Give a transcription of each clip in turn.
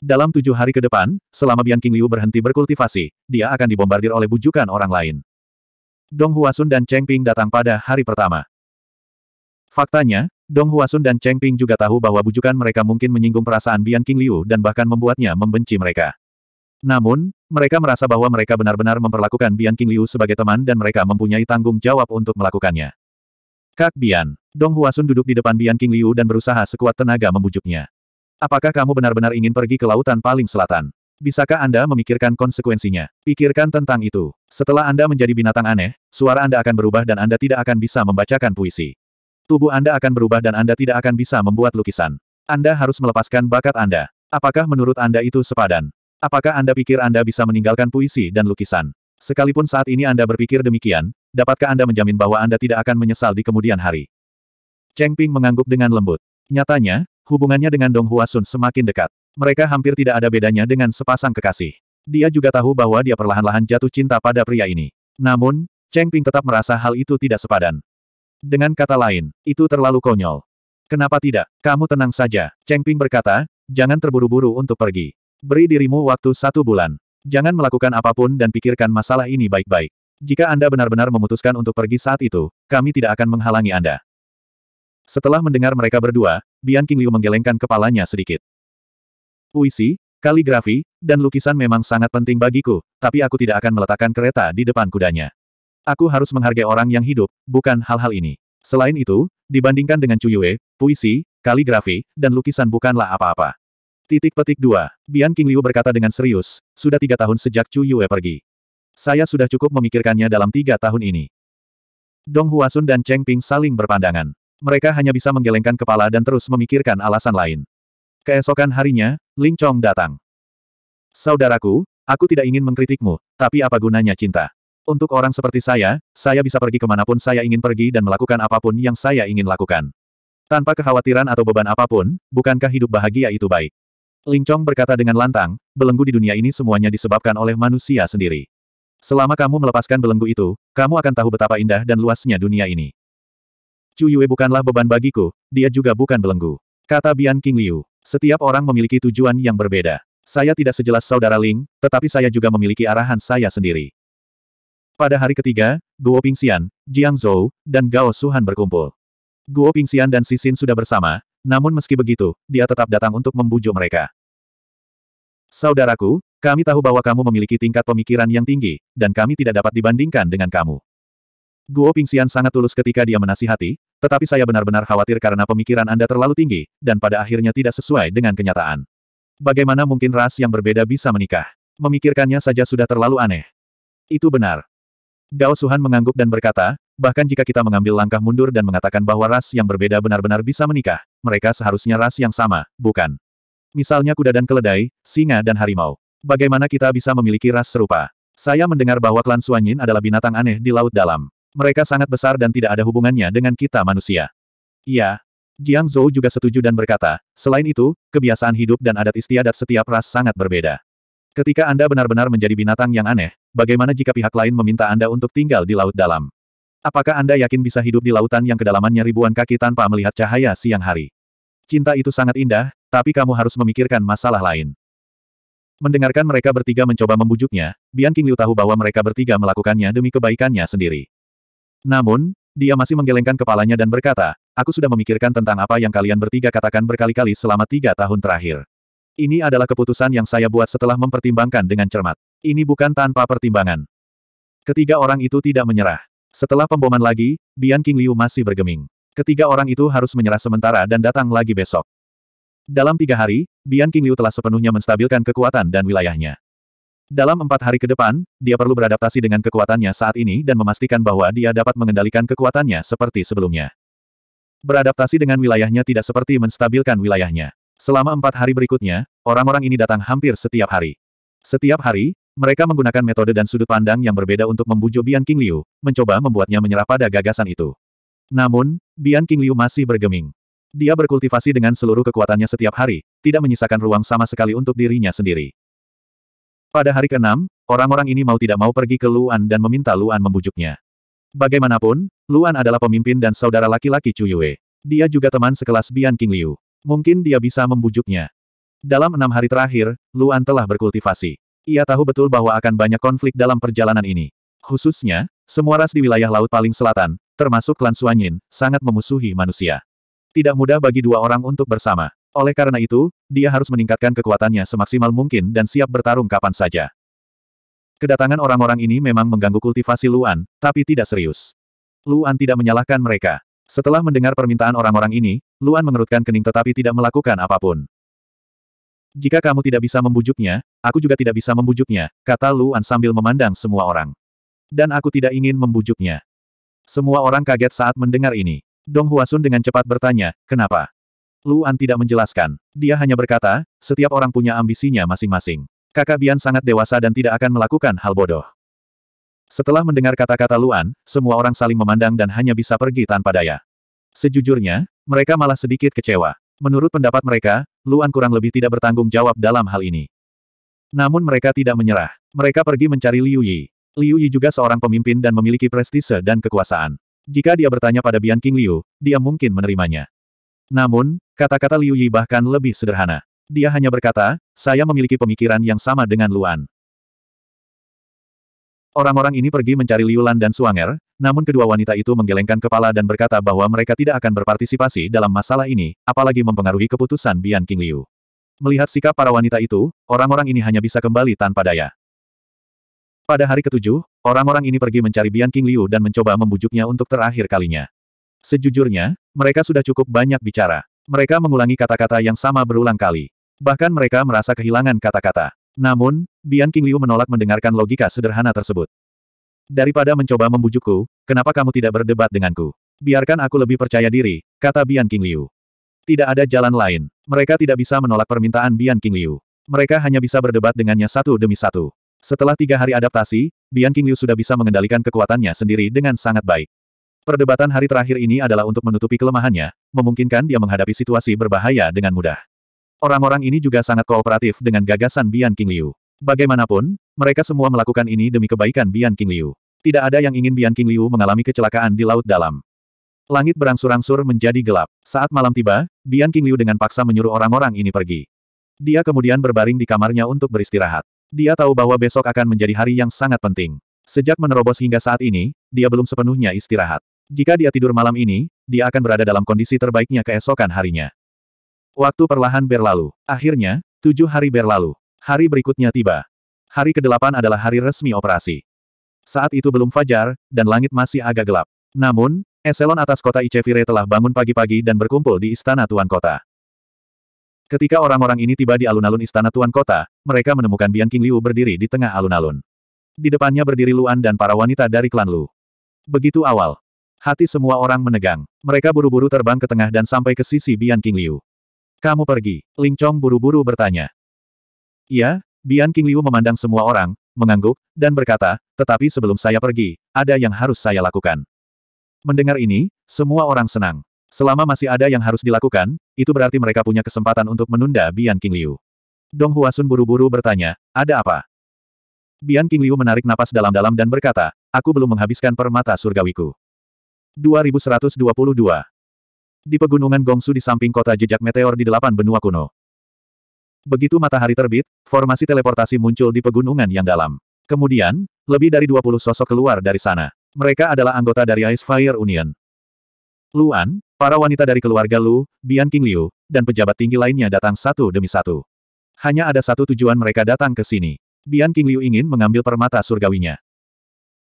Dalam tujuh hari ke depan, selama Bian King Liu berhenti berkultivasi, dia akan dibombardir oleh bujukan orang lain. Dong Huasun dan Cheng Ping datang pada hari pertama. Faktanya, Dong Huasun dan Cheng Ping juga tahu bahwa bujukan mereka mungkin menyinggung perasaan Bian King Liu dan bahkan membuatnya membenci mereka. Namun, mereka merasa bahwa mereka benar-benar memperlakukan Bian King Liu sebagai teman dan mereka mempunyai tanggung jawab untuk melakukannya. Kak Bian, Dong Huasun duduk di depan Bian King Liu dan berusaha sekuat tenaga membujuknya. Apakah kamu benar-benar ingin pergi ke lautan paling selatan? Bisakah Anda memikirkan konsekuensinya? Pikirkan tentang itu. Setelah Anda menjadi binatang aneh, suara Anda akan berubah dan Anda tidak akan bisa membacakan puisi. Tubuh Anda akan berubah dan Anda tidak akan bisa membuat lukisan. Anda harus melepaskan bakat Anda. Apakah menurut Anda itu sepadan? Apakah Anda pikir Anda bisa meninggalkan puisi dan lukisan? Sekalipun saat ini Anda berpikir demikian, dapatkah Anda menjamin bahwa Anda tidak akan menyesal di kemudian hari? Cheng Ping mengangguk dengan lembut. Nyatanya, hubungannya dengan Dong Huasun semakin dekat. Mereka hampir tidak ada bedanya dengan sepasang kekasih. Dia juga tahu bahwa dia perlahan-lahan jatuh cinta pada pria ini. Namun, Cheng Ping tetap merasa hal itu tidak sepadan. Dengan kata lain, itu terlalu konyol. Kenapa tidak? Kamu tenang saja, Cheng Ping berkata, jangan terburu-buru untuk pergi. Beri dirimu waktu satu bulan. Jangan melakukan apapun dan pikirkan masalah ini baik-baik. Jika Anda benar-benar memutuskan untuk pergi saat itu, kami tidak akan menghalangi Anda. Setelah mendengar mereka berdua, Bian King Liu menggelengkan kepalanya sedikit. Puisi, kaligrafi, dan lukisan memang sangat penting bagiku, tapi aku tidak akan meletakkan kereta di depan kudanya. Aku harus menghargai orang yang hidup, bukan hal-hal ini. Selain itu, dibandingkan dengan Cuyue, puisi, kaligrafi, dan lukisan bukanlah apa-apa. Titik petik dua Bian king liu berkata dengan serius, sudah tiga tahun sejak Chu Yue pergi. Saya sudah cukup memikirkannya dalam tiga tahun ini. Dong Huasun dan Cheng Ping saling berpandangan. Mereka hanya bisa menggelengkan kepala dan terus memikirkan alasan lain. Keesokan harinya, Ling Chong datang. Saudaraku, aku tidak ingin mengkritikmu, tapi apa gunanya cinta? Untuk orang seperti saya, saya bisa pergi kemanapun saya ingin pergi dan melakukan apapun yang saya ingin lakukan. Tanpa kekhawatiran atau beban apapun, bukankah hidup bahagia itu baik? Ling berkata dengan lantang, belenggu di dunia ini semuanya disebabkan oleh manusia sendiri. Selama kamu melepaskan belenggu itu, kamu akan tahu betapa indah dan luasnya dunia ini. Chu Yue bukanlah beban bagiku, dia juga bukan belenggu. Kata Bian King Liu. Setiap orang memiliki tujuan yang berbeda. Saya tidak sejelas saudara Ling, tetapi saya juga memiliki arahan saya sendiri. Pada hari ketiga, Guo Pingxian, Jiang Zhou, dan Gao Suhan berkumpul. Guo Pingxian dan Sisin sudah bersama, namun meski begitu, dia tetap datang untuk membujuk mereka. Saudaraku, kami tahu bahwa kamu memiliki tingkat pemikiran yang tinggi, dan kami tidak dapat dibandingkan dengan kamu. Guo Pingxian sangat tulus ketika dia menasihati, tetapi saya benar-benar khawatir karena pemikiran Anda terlalu tinggi, dan pada akhirnya tidak sesuai dengan kenyataan. Bagaimana mungkin ras yang berbeda bisa menikah? Memikirkannya saja sudah terlalu aneh. Itu benar. Gao Suhan mengangguk dan berkata, Bahkan jika kita mengambil langkah mundur dan mengatakan bahwa ras yang berbeda benar-benar bisa menikah, mereka seharusnya ras yang sama, bukan? Misalnya kuda dan keledai, singa dan harimau. Bagaimana kita bisa memiliki ras serupa? Saya mendengar bahwa klan Suanyin adalah binatang aneh di Laut Dalam. Mereka sangat besar dan tidak ada hubungannya dengan kita manusia. Iya. Jiang Zhou juga setuju dan berkata, selain itu, kebiasaan hidup dan adat istiadat setiap ras sangat berbeda. Ketika Anda benar-benar menjadi binatang yang aneh, bagaimana jika pihak lain meminta Anda untuk tinggal di Laut Dalam? Apakah Anda yakin bisa hidup di lautan yang kedalamannya ribuan kaki tanpa melihat cahaya siang hari? Cinta itu sangat indah, tapi kamu harus memikirkan masalah lain. Mendengarkan mereka bertiga mencoba membujuknya, Bian King Liu tahu bahwa mereka bertiga melakukannya demi kebaikannya sendiri. Namun, dia masih menggelengkan kepalanya dan berkata, aku sudah memikirkan tentang apa yang kalian bertiga katakan berkali-kali selama tiga tahun terakhir. Ini adalah keputusan yang saya buat setelah mempertimbangkan dengan cermat. Ini bukan tanpa pertimbangan. Ketiga orang itu tidak menyerah. Setelah pemboman lagi, Bian King Liu masih bergeming. Ketiga orang itu harus menyerah sementara dan datang lagi besok. Dalam tiga hari, Bian King Liu telah sepenuhnya menstabilkan kekuatan dan wilayahnya. Dalam empat hari ke depan, dia perlu beradaptasi dengan kekuatannya saat ini dan memastikan bahwa dia dapat mengendalikan kekuatannya seperti sebelumnya. Beradaptasi dengan wilayahnya tidak seperti menstabilkan wilayahnya. Selama empat hari berikutnya, orang-orang ini datang hampir setiap hari. Setiap hari, mereka menggunakan metode dan sudut pandang yang berbeda untuk membujuk Bian King Liu, mencoba membuatnya menyerah pada gagasan itu. Namun, Bian King Liu masih bergeming. Dia berkultivasi dengan seluruh kekuatannya setiap hari, tidak menyisakan ruang sama sekali untuk dirinya sendiri. Pada hari ke-6, orang-orang ini mau tidak mau pergi ke Luan dan meminta Luan membujuknya. Bagaimanapun, Luan adalah pemimpin dan saudara laki-laki Chu Yue. Dia juga teman sekelas Bian King Liu. Mungkin dia bisa membujuknya. Dalam enam hari terakhir, Luan telah berkultivasi. Ia tahu betul bahwa akan banyak konflik dalam perjalanan ini. Khususnya, semua ras di wilayah laut paling selatan, termasuk klan Suanyin, sangat memusuhi manusia. Tidak mudah bagi dua orang untuk bersama. Oleh karena itu, dia harus meningkatkan kekuatannya semaksimal mungkin dan siap bertarung kapan saja. Kedatangan orang-orang ini memang mengganggu kultivasi Luan, tapi tidak serius. Luan tidak menyalahkan mereka. Setelah mendengar permintaan orang-orang ini, Luan mengerutkan kening tetapi tidak melakukan apapun. Jika kamu tidak bisa membujuknya, aku juga tidak bisa membujuknya, kata Luan sambil memandang semua orang. Dan aku tidak ingin membujuknya. Semua orang kaget saat mendengar ini. Dong Huasun dengan cepat bertanya, kenapa? Luan tidak menjelaskan. Dia hanya berkata, setiap orang punya ambisinya masing-masing. Kakak Bian sangat dewasa dan tidak akan melakukan hal bodoh. Setelah mendengar kata-kata Luan, semua orang saling memandang dan hanya bisa pergi tanpa daya. Sejujurnya, mereka malah sedikit kecewa. Menurut pendapat mereka, Luan kurang lebih tidak bertanggung jawab dalam hal ini. Namun mereka tidak menyerah. Mereka pergi mencari Liu Yi. Liu Yi juga seorang pemimpin dan memiliki prestise dan kekuasaan. Jika dia bertanya pada Bian King Liu, dia mungkin menerimanya. Namun, kata-kata Liu Yi bahkan lebih sederhana. Dia hanya berkata, saya memiliki pemikiran yang sama dengan Luan. Orang-orang ini pergi mencari Liu Lan dan Suanger, namun kedua wanita itu menggelengkan kepala dan berkata bahwa mereka tidak akan berpartisipasi dalam masalah ini, apalagi mempengaruhi keputusan Bian King Liu. Melihat sikap para wanita itu, orang-orang ini hanya bisa kembali tanpa daya. Pada hari ketujuh, orang-orang ini pergi mencari Bian King Liu dan mencoba membujuknya untuk terakhir kalinya. Sejujurnya, mereka sudah cukup banyak bicara. Mereka mengulangi kata-kata yang sama berulang kali. Bahkan mereka merasa kehilangan kata-kata. Namun, Bian King Liu menolak mendengarkan logika sederhana tersebut. Daripada mencoba membujukku, kenapa kamu tidak berdebat denganku? Biarkan aku lebih percaya diri, kata Bian King Liu. Tidak ada jalan lain. Mereka tidak bisa menolak permintaan Bian King Liu. Mereka hanya bisa berdebat dengannya satu demi satu. Setelah tiga hari adaptasi, Bian King Liu sudah bisa mengendalikan kekuatannya sendiri dengan sangat baik. Perdebatan hari terakhir ini adalah untuk menutupi kelemahannya, memungkinkan dia menghadapi situasi berbahaya dengan mudah. Orang-orang ini juga sangat kooperatif dengan gagasan Bian King Liu. Bagaimanapun, mereka semua melakukan ini demi kebaikan Bian King Liu. Tidak ada yang ingin Bian King Liu mengalami kecelakaan di Laut Dalam. Langit berangsur-angsur menjadi gelap. Saat malam tiba, Bian King Liu dengan paksa menyuruh orang-orang ini pergi. Dia kemudian berbaring di kamarnya untuk beristirahat. Dia tahu bahwa besok akan menjadi hari yang sangat penting. Sejak menerobos hingga saat ini, dia belum sepenuhnya istirahat. Jika dia tidur malam ini, dia akan berada dalam kondisi terbaiknya keesokan harinya. Waktu perlahan berlalu. Akhirnya, tujuh hari berlalu. Hari berikutnya tiba. Hari ke-8 adalah hari resmi operasi. Saat itu belum fajar, dan langit masih agak gelap. Namun, eselon atas kota Icevire telah bangun pagi-pagi dan berkumpul di istana Tuan Kota. Ketika orang-orang ini tiba di alun-alun istana Tuan Kota, mereka menemukan Bian King Liu berdiri di tengah alun-alun. Di depannya berdiri Luan dan para wanita dari klan Lu. Begitu awal. Hati semua orang menegang. Mereka buru-buru terbang ke tengah dan sampai ke sisi Bian King Liu. Kamu pergi, Ling Chong buru-buru bertanya. Iya, Bian King Liu memandang semua orang, mengangguk, dan berkata, tetapi sebelum saya pergi, ada yang harus saya lakukan. Mendengar ini, semua orang senang. Selama masih ada yang harus dilakukan, itu berarti mereka punya kesempatan untuk menunda Bian King Liu. Dong Huasun buru-buru bertanya, ada apa? Bian King Liu menarik napas dalam-dalam dan berkata, aku belum menghabiskan permata surgawiku. 2122 Di pegunungan Gongsu di samping kota jejak meteor di delapan benua kuno. Begitu matahari terbit, formasi teleportasi muncul di pegunungan yang dalam. Kemudian, lebih dari 20 sosok keluar dari sana. Mereka adalah anggota dari Ice Fire Union. Luan, para wanita dari keluarga Lu, Bian King Liu, dan pejabat tinggi lainnya datang satu demi satu. Hanya ada satu tujuan mereka datang ke sini. Bian King Liu ingin mengambil permata surgawinya.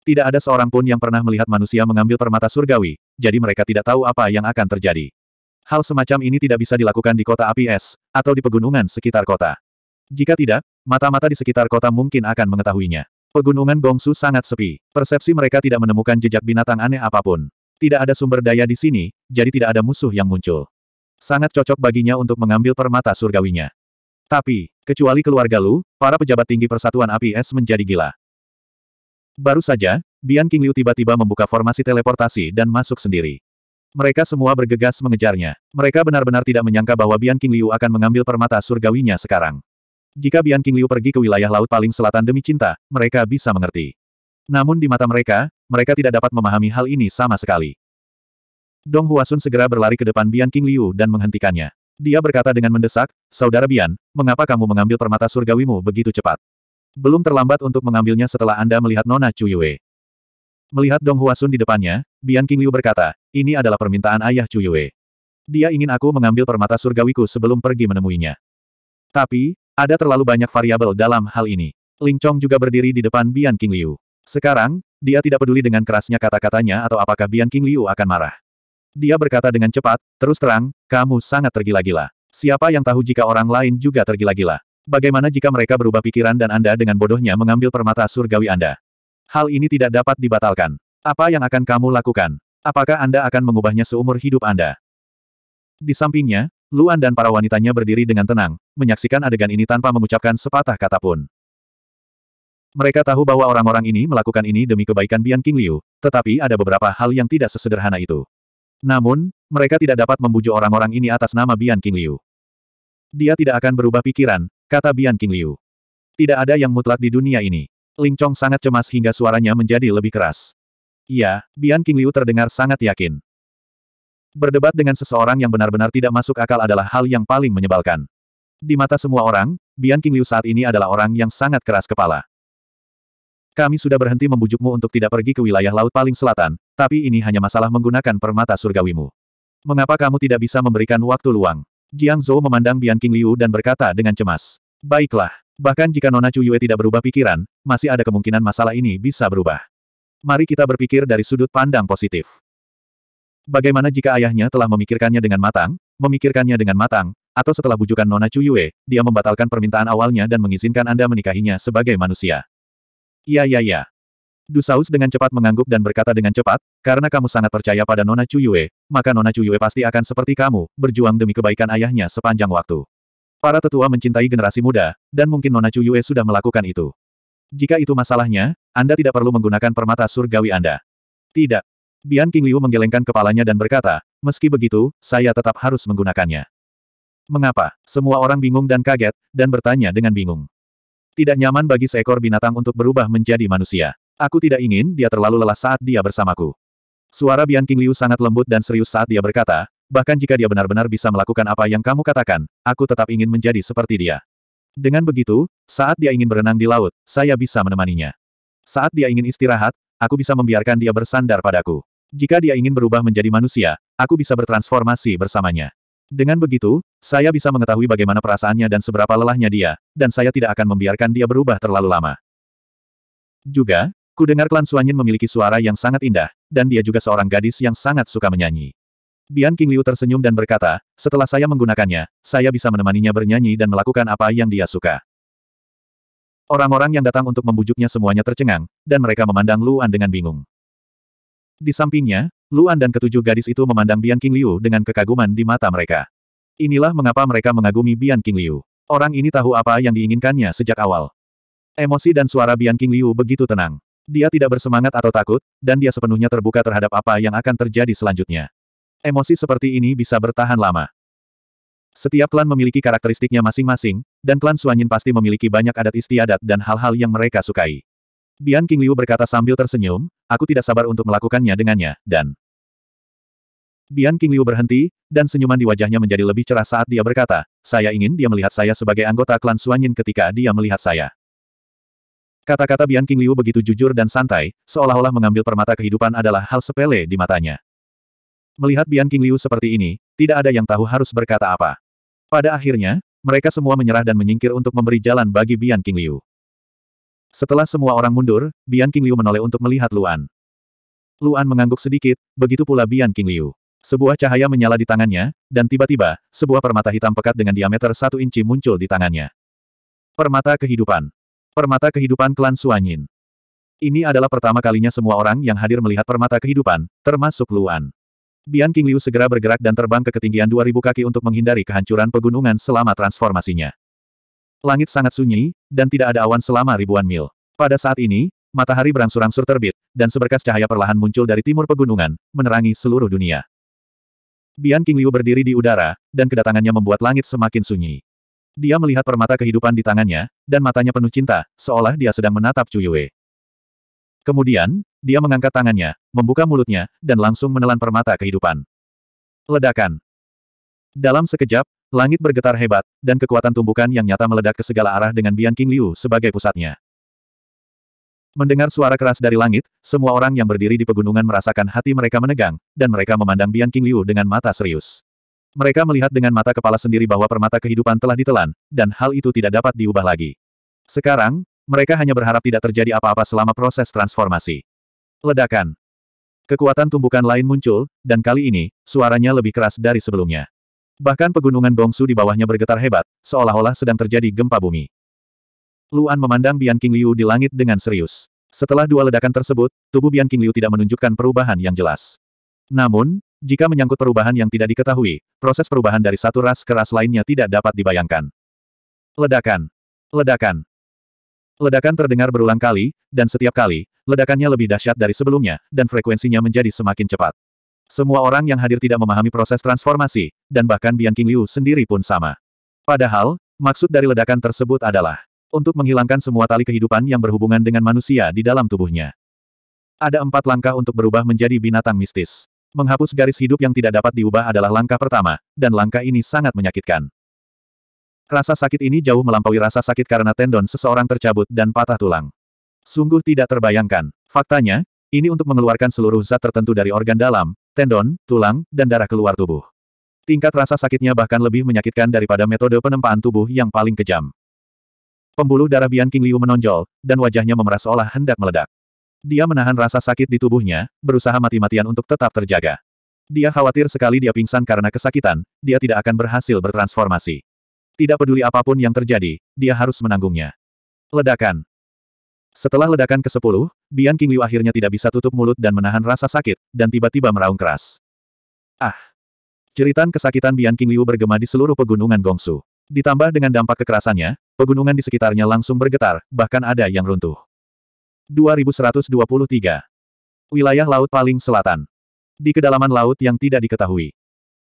Tidak ada seorang pun yang pernah melihat manusia mengambil permata surgawi, jadi mereka tidak tahu apa yang akan terjadi. Hal semacam ini tidak bisa dilakukan di kota api es, atau di pegunungan sekitar kota. Jika tidak, mata-mata di sekitar kota mungkin akan mengetahuinya. Pegunungan Gongsu sangat sepi. Persepsi mereka tidak menemukan jejak binatang aneh apapun. Tidak ada sumber daya di sini, jadi tidak ada musuh yang muncul. Sangat cocok baginya untuk mengambil permata surgawinya. Tapi, kecuali keluarga Lu, para pejabat tinggi Persatuan Api Es menjadi gila. Baru saja, Bian King Liu tiba-tiba membuka formasi teleportasi dan masuk sendiri. Mereka semua bergegas mengejarnya. Mereka benar-benar tidak menyangka bahwa Bian King Liu akan mengambil permata surgawinya sekarang. Jika Bian King Liu pergi ke wilayah laut paling selatan demi cinta, mereka bisa mengerti. Namun di mata mereka, mereka tidak dapat memahami hal ini sama sekali. Dong Huasun segera berlari ke depan Bian King Liu dan menghentikannya. Dia berkata dengan mendesak, Saudara Bian, mengapa kamu mengambil permata surgawimu begitu cepat? Belum terlambat untuk mengambilnya setelah Anda melihat Nona Chuyue. Melihat Dong Huasun di depannya, Bian King Liu berkata, ini adalah permintaan ayah Chu Yue. Dia ingin aku mengambil permata surgawiku sebelum pergi menemuinya. Tapi, ada terlalu banyak variabel dalam hal ini. Ling Chong juga berdiri di depan Bian King Liu. Sekarang, dia tidak peduli dengan kerasnya kata-katanya atau apakah Bian King Liu akan marah. Dia berkata dengan cepat, terus terang, kamu sangat tergila-gila. Siapa yang tahu jika orang lain juga tergila-gila? Bagaimana jika mereka berubah pikiran dan Anda dengan bodohnya mengambil permata surgawi Anda? Hal ini tidak dapat dibatalkan. Apa yang akan kamu lakukan? Apakah Anda akan mengubahnya seumur hidup Anda? Di sampingnya, Luan dan para wanitanya berdiri dengan tenang, menyaksikan adegan ini tanpa mengucapkan sepatah kata pun. Mereka tahu bahwa orang-orang ini melakukan ini demi kebaikan Bian King Liu, tetapi ada beberapa hal yang tidak sesederhana itu. Namun, mereka tidak dapat membujuk orang-orang ini atas nama Bian King Liu. Dia tidak akan berubah pikiran, kata Bian King Liu. Tidak ada yang mutlak di dunia ini. Ling Chong sangat cemas hingga suaranya menjadi lebih keras. Iya, Bian King Liu terdengar sangat yakin. Berdebat dengan seseorang yang benar-benar tidak masuk akal adalah hal yang paling menyebalkan. Di mata semua orang, Bian King Liu saat ini adalah orang yang sangat keras kepala. Kami sudah berhenti membujukmu untuk tidak pergi ke wilayah laut paling selatan, tapi ini hanya masalah menggunakan permata surgawimu. Mengapa kamu tidak bisa memberikan waktu luang? Jiang Zhou memandang Bian King Liu dan berkata dengan cemas. Baiklah, Bahkan jika Nona Chu tidak berubah pikiran, masih ada kemungkinan masalah ini bisa berubah. Mari kita berpikir dari sudut pandang positif. Bagaimana jika ayahnya telah memikirkannya dengan matang, memikirkannya dengan matang, atau setelah bujukan Nona Chu dia membatalkan permintaan awalnya dan mengizinkan Anda menikahinya sebagai manusia. Iya iya iya. Dusaus dengan cepat mengangguk dan berkata dengan cepat, karena kamu sangat percaya pada Nona Chu maka Nona Chu pasti akan seperti kamu, berjuang demi kebaikan ayahnya sepanjang waktu. Para tetua mencintai generasi muda, dan mungkin Nona Cuyue sudah melakukan itu. Jika itu masalahnya, Anda tidak perlu menggunakan permata surgawi Anda. Tidak. Bian King Liu menggelengkan kepalanya dan berkata, meski begitu, saya tetap harus menggunakannya. Mengapa? Semua orang bingung dan kaget, dan bertanya dengan bingung. Tidak nyaman bagi seekor binatang untuk berubah menjadi manusia. Aku tidak ingin dia terlalu lelah saat dia bersamaku. Suara Bian King Liu sangat lembut dan serius saat dia berkata, bahkan jika dia benar-benar bisa melakukan apa yang kamu katakan, aku tetap ingin menjadi seperti dia. Dengan begitu, saat dia ingin berenang di laut, saya bisa menemaninya. Saat dia ingin istirahat, aku bisa membiarkan dia bersandar padaku. Jika dia ingin berubah menjadi manusia, aku bisa bertransformasi bersamanya. Dengan begitu, saya bisa mengetahui bagaimana perasaannya dan seberapa lelahnya dia, dan saya tidak akan membiarkan dia berubah terlalu lama. Juga, ku dengar klan Suanyin memiliki suara yang sangat indah, dan dia juga seorang gadis yang sangat suka menyanyi. Bian King Liu tersenyum dan berkata, setelah saya menggunakannya, saya bisa menemaninya bernyanyi dan melakukan apa yang dia suka. Orang-orang yang datang untuk membujuknya semuanya tercengang, dan mereka memandang Luan dengan bingung. Di sampingnya, Luan dan ketujuh gadis itu memandang Bian King Liu dengan kekaguman di mata mereka. Inilah mengapa mereka mengagumi Bian King Liu. Orang ini tahu apa yang diinginkannya sejak awal. Emosi dan suara Bian King Liu begitu tenang. Dia tidak bersemangat atau takut, dan dia sepenuhnya terbuka terhadap apa yang akan terjadi selanjutnya. Emosi seperti ini bisa bertahan lama. Setiap klan memiliki karakteristiknya masing-masing, dan klan Suanyin pasti memiliki banyak adat istiadat dan hal-hal yang mereka sukai. Bian King Liu berkata sambil tersenyum, aku tidak sabar untuk melakukannya dengannya, dan... Bian King Liu berhenti, dan senyuman di wajahnya menjadi lebih cerah saat dia berkata, saya ingin dia melihat saya sebagai anggota klan Suanyin ketika dia melihat saya. Kata-kata Bian King Liu begitu jujur dan santai, seolah-olah mengambil permata kehidupan adalah hal sepele di matanya. Melihat Bian King Liu seperti ini, tidak ada yang tahu harus berkata apa. Pada akhirnya, mereka semua menyerah dan menyingkir untuk memberi jalan bagi Bian King Liu. Setelah semua orang mundur, Bian King Liu menoleh untuk melihat Luan. Luan mengangguk sedikit, begitu pula Bian King Liu. Sebuah cahaya menyala di tangannya, dan tiba-tiba, sebuah permata hitam pekat dengan diameter satu inci muncul di tangannya. Permata kehidupan. Permata kehidupan klan Suanyin. Ini adalah pertama kalinya semua orang yang hadir melihat permata kehidupan, termasuk Luan. Bian King Liu segera bergerak dan terbang ke ketinggian 2000 kaki untuk menghindari kehancuran pegunungan selama transformasinya. Langit sangat sunyi, dan tidak ada awan selama ribuan mil. Pada saat ini, matahari berangsur-angsur terbit, dan seberkas cahaya perlahan muncul dari timur pegunungan, menerangi seluruh dunia. Bian King Liu berdiri di udara, dan kedatangannya membuat langit semakin sunyi. Dia melihat permata kehidupan di tangannya, dan matanya penuh cinta, seolah dia sedang menatap Chu Yue. Kemudian, dia mengangkat tangannya, membuka mulutnya, dan langsung menelan permata kehidupan. Ledakan. Dalam sekejap, langit bergetar hebat, dan kekuatan tumbukan yang nyata meledak ke segala arah dengan Bian King Liu sebagai pusatnya. Mendengar suara keras dari langit, semua orang yang berdiri di pegunungan merasakan hati mereka menegang, dan mereka memandang Bian King Liu dengan mata serius. Mereka melihat dengan mata kepala sendiri bahwa permata kehidupan telah ditelan, dan hal itu tidak dapat diubah lagi. Sekarang, mereka hanya berharap tidak terjadi apa-apa selama proses transformasi. Ledakan. Kekuatan tumbukan lain muncul, dan kali ini, suaranya lebih keras dari sebelumnya. Bahkan pegunungan Bongsu di bawahnya bergetar hebat, seolah-olah sedang terjadi gempa bumi. Luan memandang Bian King Liu di langit dengan serius. Setelah dua ledakan tersebut, tubuh Bian King Liu tidak menunjukkan perubahan yang jelas. Namun, jika menyangkut perubahan yang tidak diketahui, proses perubahan dari satu ras ke ras lainnya tidak dapat dibayangkan. Ledakan. Ledakan. Ledakan terdengar berulang kali, dan setiap kali, ledakannya lebih dahsyat dari sebelumnya, dan frekuensinya menjadi semakin cepat. Semua orang yang hadir tidak memahami proses transformasi, dan bahkan Bian King Liu sendiri pun sama. Padahal, maksud dari ledakan tersebut adalah untuk menghilangkan semua tali kehidupan yang berhubungan dengan manusia di dalam tubuhnya. Ada empat langkah untuk berubah menjadi binatang mistis. Menghapus garis hidup yang tidak dapat diubah adalah langkah pertama, dan langkah ini sangat menyakitkan. Rasa sakit ini jauh melampaui rasa sakit karena tendon seseorang tercabut dan patah tulang. Sungguh tidak terbayangkan. Faktanya, ini untuk mengeluarkan seluruh zat tertentu dari organ dalam, tendon, tulang, dan darah keluar tubuh. Tingkat rasa sakitnya bahkan lebih menyakitkan daripada metode penempaan tubuh yang paling kejam. Pembuluh darah Bian King Liu menonjol, dan wajahnya memeras olah hendak meledak. Dia menahan rasa sakit di tubuhnya, berusaha mati-matian untuk tetap terjaga. Dia khawatir sekali dia pingsan karena kesakitan, dia tidak akan berhasil bertransformasi. Tidak peduli apapun yang terjadi, dia harus menanggungnya. Ledakan. Setelah ledakan ke-10, Bian King Liu akhirnya tidak bisa tutup mulut dan menahan rasa sakit, dan tiba-tiba meraung keras. Ah! Ceritan kesakitan Bian King Liu bergema di seluruh pegunungan Gongsu. Ditambah dengan dampak kekerasannya, pegunungan di sekitarnya langsung bergetar, bahkan ada yang runtuh. 2123. Wilayah laut paling selatan. Di kedalaman laut yang tidak diketahui.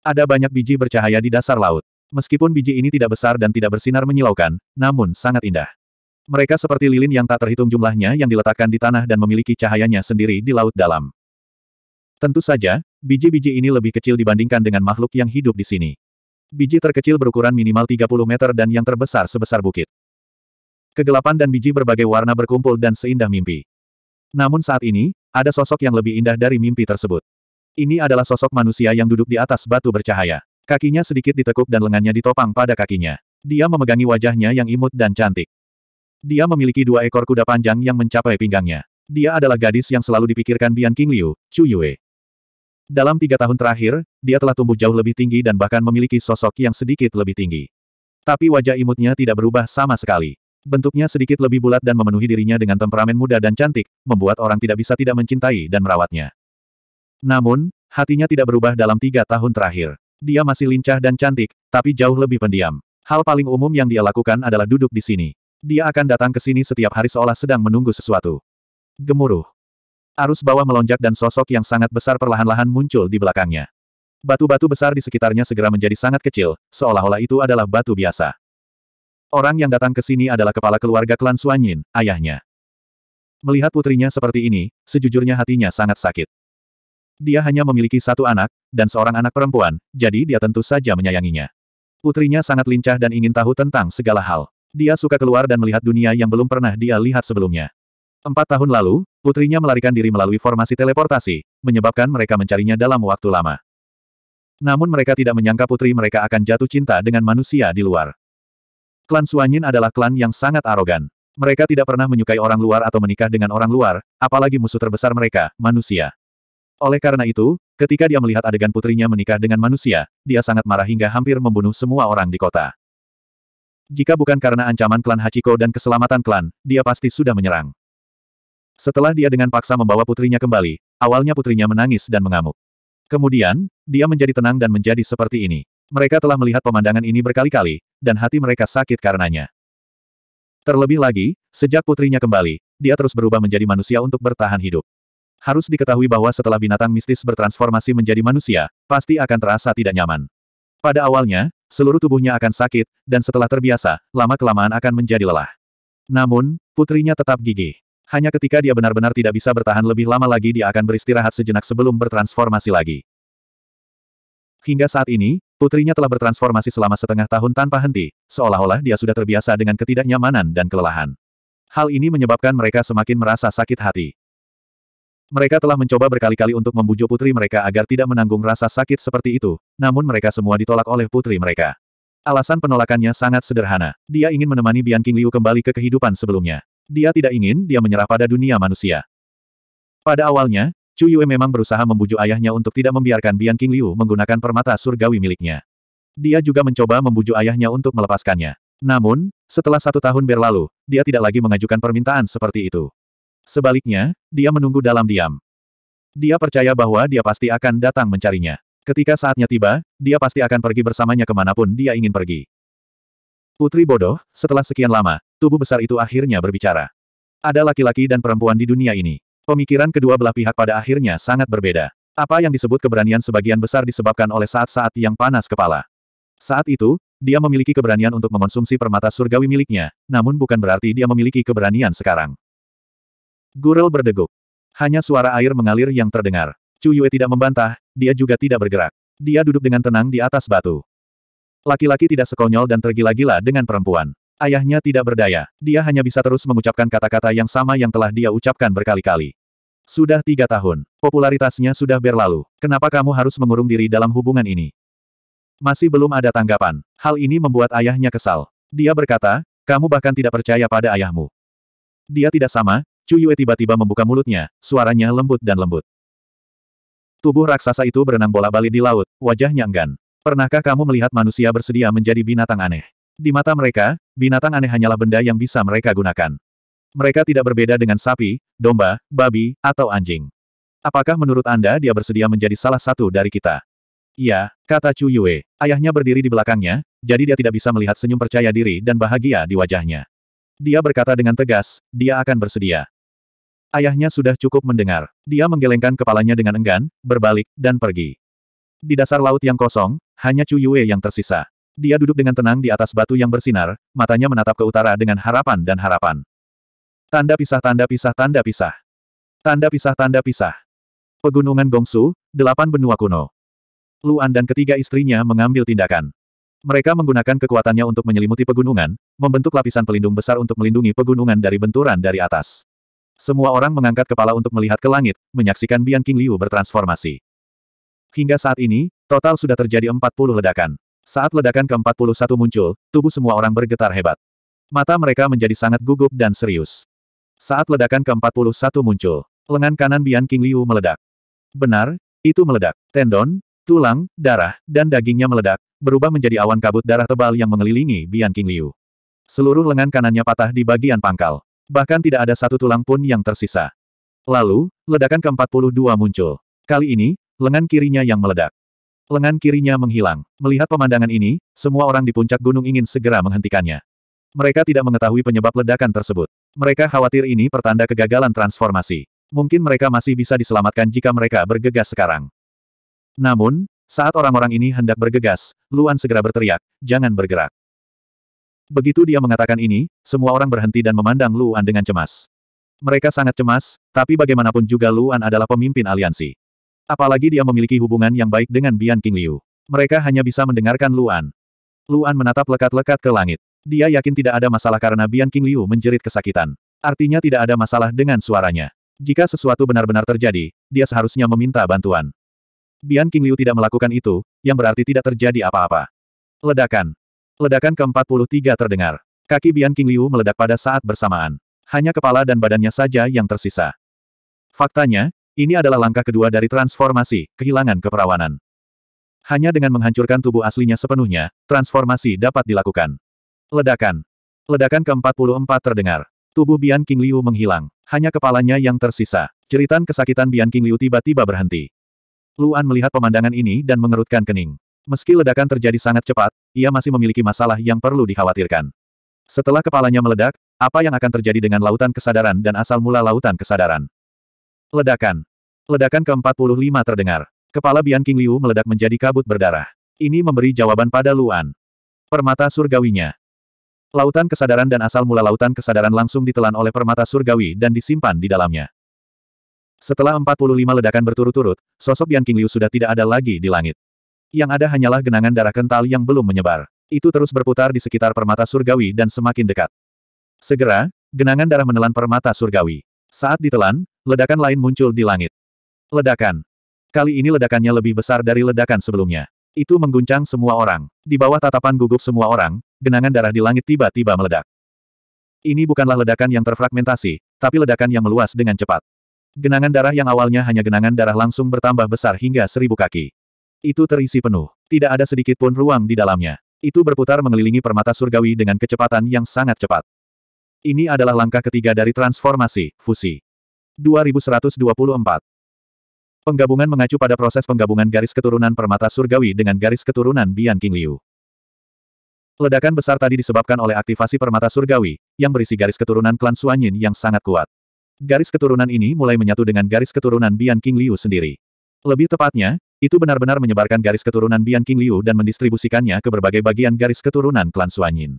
Ada banyak biji bercahaya di dasar laut. Meskipun biji ini tidak besar dan tidak bersinar menyilaukan, namun sangat indah. Mereka seperti lilin yang tak terhitung jumlahnya yang diletakkan di tanah dan memiliki cahayanya sendiri di laut dalam. Tentu saja, biji-biji ini lebih kecil dibandingkan dengan makhluk yang hidup di sini. Biji terkecil berukuran minimal 30 meter dan yang terbesar sebesar bukit. Kegelapan dan biji berbagai warna berkumpul dan seindah mimpi. Namun saat ini, ada sosok yang lebih indah dari mimpi tersebut. Ini adalah sosok manusia yang duduk di atas batu bercahaya. Kakinya sedikit ditekuk dan lengannya ditopang pada kakinya. Dia memegangi wajahnya yang imut dan cantik. Dia memiliki dua ekor kuda panjang yang mencapai pinggangnya. Dia adalah gadis yang selalu dipikirkan Bian King Liu, Chu Yue. Dalam tiga tahun terakhir, dia telah tumbuh jauh lebih tinggi dan bahkan memiliki sosok yang sedikit lebih tinggi. Tapi wajah imutnya tidak berubah sama sekali. Bentuknya sedikit lebih bulat dan memenuhi dirinya dengan temperamen muda dan cantik, membuat orang tidak bisa tidak mencintai dan merawatnya. Namun, hatinya tidak berubah dalam tiga tahun terakhir. Dia masih lincah dan cantik, tapi jauh lebih pendiam. Hal paling umum yang dia lakukan adalah duduk di sini. Dia akan datang ke sini setiap hari seolah sedang menunggu sesuatu. Gemuruh. Arus bawah melonjak dan sosok yang sangat besar perlahan-lahan muncul di belakangnya. Batu-batu besar di sekitarnya segera menjadi sangat kecil, seolah-olah itu adalah batu biasa. Orang yang datang ke sini adalah kepala keluarga klan Suanyin, ayahnya. Melihat putrinya seperti ini, sejujurnya hatinya sangat sakit. Dia hanya memiliki satu anak, dan seorang anak perempuan, jadi dia tentu saja menyayanginya. Putrinya sangat lincah dan ingin tahu tentang segala hal. Dia suka keluar dan melihat dunia yang belum pernah dia lihat sebelumnya. Empat tahun lalu, putrinya melarikan diri melalui formasi teleportasi, menyebabkan mereka mencarinya dalam waktu lama. Namun mereka tidak menyangka putri mereka akan jatuh cinta dengan manusia di luar. Klan Suanyin adalah klan yang sangat arogan. Mereka tidak pernah menyukai orang luar atau menikah dengan orang luar, apalagi musuh terbesar mereka, manusia. Oleh karena itu, ketika dia melihat adegan putrinya menikah dengan manusia, dia sangat marah hingga hampir membunuh semua orang di kota. Jika bukan karena ancaman klan Hachiko dan keselamatan klan, dia pasti sudah menyerang. Setelah dia dengan paksa membawa putrinya kembali, awalnya putrinya menangis dan mengamuk. Kemudian, dia menjadi tenang dan menjadi seperti ini. Mereka telah melihat pemandangan ini berkali-kali, dan hati mereka sakit karenanya. Terlebih lagi, sejak putrinya kembali, dia terus berubah menjadi manusia untuk bertahan hidup. Harus diketahui bahwa setelah binatang mistis bertransformasi menjadi manusia, pasti akan terasa tidak nyaman. Pada awalnya, seluruh tubuhnya akan sakit, dan setelah terbiasa, lama-kelamaan akan menjadi lelah. Namun, putrinya tetap gigih. Hanya ketika dia benar-benar tidak bisa bertahan lebih lama lagi dia akan beristirahat sejenak sebelum bertransformasi lagi. Hingga saat ini, putrinya telah bertransformasi selama setengah tahun tanpa henti, seolah-olah dia sudah terbiasa dengan ketidaknyamanan dan kelelahan. Hal ini menyebabkan mereka semakin merasa sakit hati. Mereka telah mencoba berkali-kali untuk membujuk putri mereka agar tidak menanggung rasa sakit seperti itu, namun mereka semua ditolak oleh putri mereka. Alasan penolakannya sangat sederhana. Dia ingin menemani Bian King Liu kembali ke kehidupan sebelumnya. Dia tidak ingin dia menyerah pada dunia manusia. Pada awalnya, Chu Yue memang berusaha membujuk ayahnya untuk tidak membiarkan Bian King Liu menggunakan permata surgawi miliknya. Dia juga mencoba membujuk ayahnya untuk melepaskannya. Namun, setelah satu tahun berlalu, dia tidak lagi mengajukan permintaan seperti itu. Sebaliknya, dia menunggu dalam diam. Dia percaya bahwa dia pasti akan datang mencarinya. Ketika saatnya tiba, dia pasti akan pergi bersamanya kemanapun dia ingin pergi. Putri bodoh, setelah sekian lama, tubuh besar itu akhirnya berbicara. Ada laki-laki dan perempuan di dunia ini. Pemikiran kedua belah pihak pada akhirnya sangat berbeda. Apa yang disebut keberanian sebagian besar disebabkan oleh saat-saat yang panas kepala. Saat itu, dia memiliki keberanian untuk mengonsumsi permata surgawi miliknya, namun bukan berarti dia memiliki keberanian sekarang. Gurel berdegup. Hanya suara air mengalir yang terdengar. Chu Yue tidak membantah, dia juga tidak bergerak. Dia duduk dengan tenang di atas batu. Laki-laki tidak sekonyol dan tergila-gila dengan perempuan. Ayahnya tidak berdaya. Dia hanya bisa terus mengucapkan kata-kata yang sama yang telah dia ucapkan berkali-kali. Sudah tiga tahun. Popularitasnya sudah berlalu. Kenapa kamu harus mengurung diri dalam hubungan ini? Masih belum ada tanggapan. Hal ini membuat ayahnya kesal. Dia berkata, kamu bahkan tidak percaya pada ayahmu. Dia tidak sama, Chu Yue tiba-tiba membuka mulutnya, suaranya lembut dan lembut. Tubuh raksasa itu berenang bola-balik di laut, wajahnya enggan. Pernahkah kamu melihat manusia bersedia menjadi binatang aneh? Di mata mereka, binatang aneh hanyalah benda yang bisa mereka gunakan. Mereka tidak berbeda dengan sapi, domba, babi, atau anjing. Apakah menurut Anda dia bersedia menjadi salah satu dari kita? Iya, kata Chu Yue. Ayahnya berdiri di belakangnya, jadi dia tidak bisa melihat senyum percaya diri dan bahagia di wajahnya. Dia berkata dengan tegas, dia akan bersedia. Ayahnya sudah cukup mendengar. Dia menggelengkan kepalanya dengan enggan, berbalik, dan pergi. Di dasar laut yang kosong, hanya Chu Yue yang tersisa. Dia duduk dengan tenang di atas batu yang bersinar, matanya menatap ke utara dengan harapan dan harapan. Tanda pisah tanda pisah tanda pisah. Tanda pisah tanda pisah. Pegunungan Gongsu, delapan benua kuno. Luan dan ketiga istrinya mengambil tindakan. Mereka menggunakan kekuatannya untuk menyelimuti pegunungan, membentuk lapisan pelindung besar untuk melindungi pegunungan dari benturan dari atas. Semua orang mengangkat kepala untuk melihat ke langit, menyaksikan Bian King Liu bertransformasi. Hingga saat ini, total sudah terjadi 40 ledakan. Saat ledakan ke-41 muncul, tubuh semua orang bergetar hebat. Mata mereka menjadi sangat gugup dan serius. Saat ledakan ke-41 muncul, lengan kanan Bian King Liu meledak. Benar, itu meledak. Tendon, tulang, darah, dan dagingnya meledak, berubah menjadi awan kabut darah tebal yang mengelilingi Bian King Liu. Seluruh lengan kanannya patah di bagian pangkal. Bahkan tidak ada satu tulang pun yang tersisa. Lalu, ledakan ke-42 muncul. Kali ini, lengan kirinya yang meledak. Lengan kirinya menghilang. Melihat pemandangan ini, semua orang di puncak gunung ingin segera menghentikannya. Mereka tidak mengetahui penyebab ledakan tersebut. Mereka khawatir ini pertanda kegagalan transformasi. Mungkin mereka masih bisa diselamatkan jika mereka bergegas sekarang. Namun, saat orang-orang ini hendak bergegas, Luan segera berteriak, jangan bergerak. Begitu dia mengatakan ini, semua orang berhenti dan memandang Luan dengan cemas. Mereka sangat cemas, tapi bagaimanapun juga Luan adalah pemimpin aliansi. Apalagi dia memiliki hubungan yang baik dengan Bian King Liu. Mereka hanya bisa mendengarkan Luan. Luan menatap lekat-lekat ke langit. Dia yakin tidak ada masalah karena Bian King Liu menjerit kesakitan. Artinya tidak ada masalah dengan suaranya. Jika sesuatu benar-benar terjadi, dia seharusnya meminta bantuan. Bian King Liu tidak melakukan itu, yang berarti tidak terjadi apa-apa. Ledakan. Ledakan ke-43 terdengar. Kaki Bian King Liu meledak pada saat bersamaan. Hanya kepala dan badannya saja yang tersisa. Faktanya, ini adalah langkah kedua dari transformasi, kehilangan keperawanan. Hanya dengan menghancurkan tubuh aslinya sepenuhnya, transformasi dapat dilakukan. Ledakan. Ledakan ke-44 terdengar. Tubuh Bian King Liu menghilang. Hanya kepalanya yang tersisa. Jeritan kesakitan Bian King Liu tiba-tiba berhenti. Luan melihat pemandangan ini dan mengerutkan kening. Meski ledakan terjadi sangat cepat, ia masih memiliki masalah yang perlu dikhawatirkan. Setelah kepalanya meledak, apa yang akan terjadi dengan lautan kesadaran dan asal mula lautan kesadaran? Ledakan. Ledakan ke-45 terdengar. Kepala Bian King Liu meledak menjadi kabut berdarah. Ini memberi jawaban pada Luan. Permata surgawinya. Lautan kesadaran dan asal mula lautan kesadaran langsung ditelan oleh permata surgawi dan disimpan di dalamnya. Setelah 45 ledakan berturut-turut, sosok Bian King Liu sudah tidak ada lagi di langit. Yang ada hanyalah genangan darah kental yang belum menyebar. Itu terus berputar di sekitar permata surgawi dan semakin dekat. Segera, genangan darah menelan permata surgawi. Saat ditelan, ledakan lain muncul di langit. Ledakan. Kali ini ledakannya lebih besar dari ledakan sebelumnya. Itu mengguncang semua orang. Di bawah tatapan gugup semua orang, genangan darah di langit tiba-tiba meledak. Ini bukanlah ledakan yang terfragmentasi, tapi ledakan yang meluas dengan cepat. Genangan darah yang awalnya hanya genangan darah langsung bertambah besar hingga seribu kaki. Itu terisi penuh. Tidak ada sedikit pun ruang di dalamnya. Itu berputar mengelilingi permata surgawi dengan kecepatan yang sangat cepat. Ini adalah langkah ketiga dari transformasi, fusi. 2124. Penggabungan mengacu pada proses penggabungan garis keturunan permata surgawi dengan garis keturunan Bian King Liu. Ledakan besar tadi disebabkan oleh aktivasi permata surgawi, yang berisi garis keturunan klan Suanyin yang sangat kuat. Garis keturunan ini mulai menyatu dengan garis keturunan Bian King Liu sendiri. Lebih tepatnya, itu benar-benar menyebarkan garis keturunan Bian King Liu dan mendistribusikannya ke berbagai bagian garis keturunan klan Suanyin.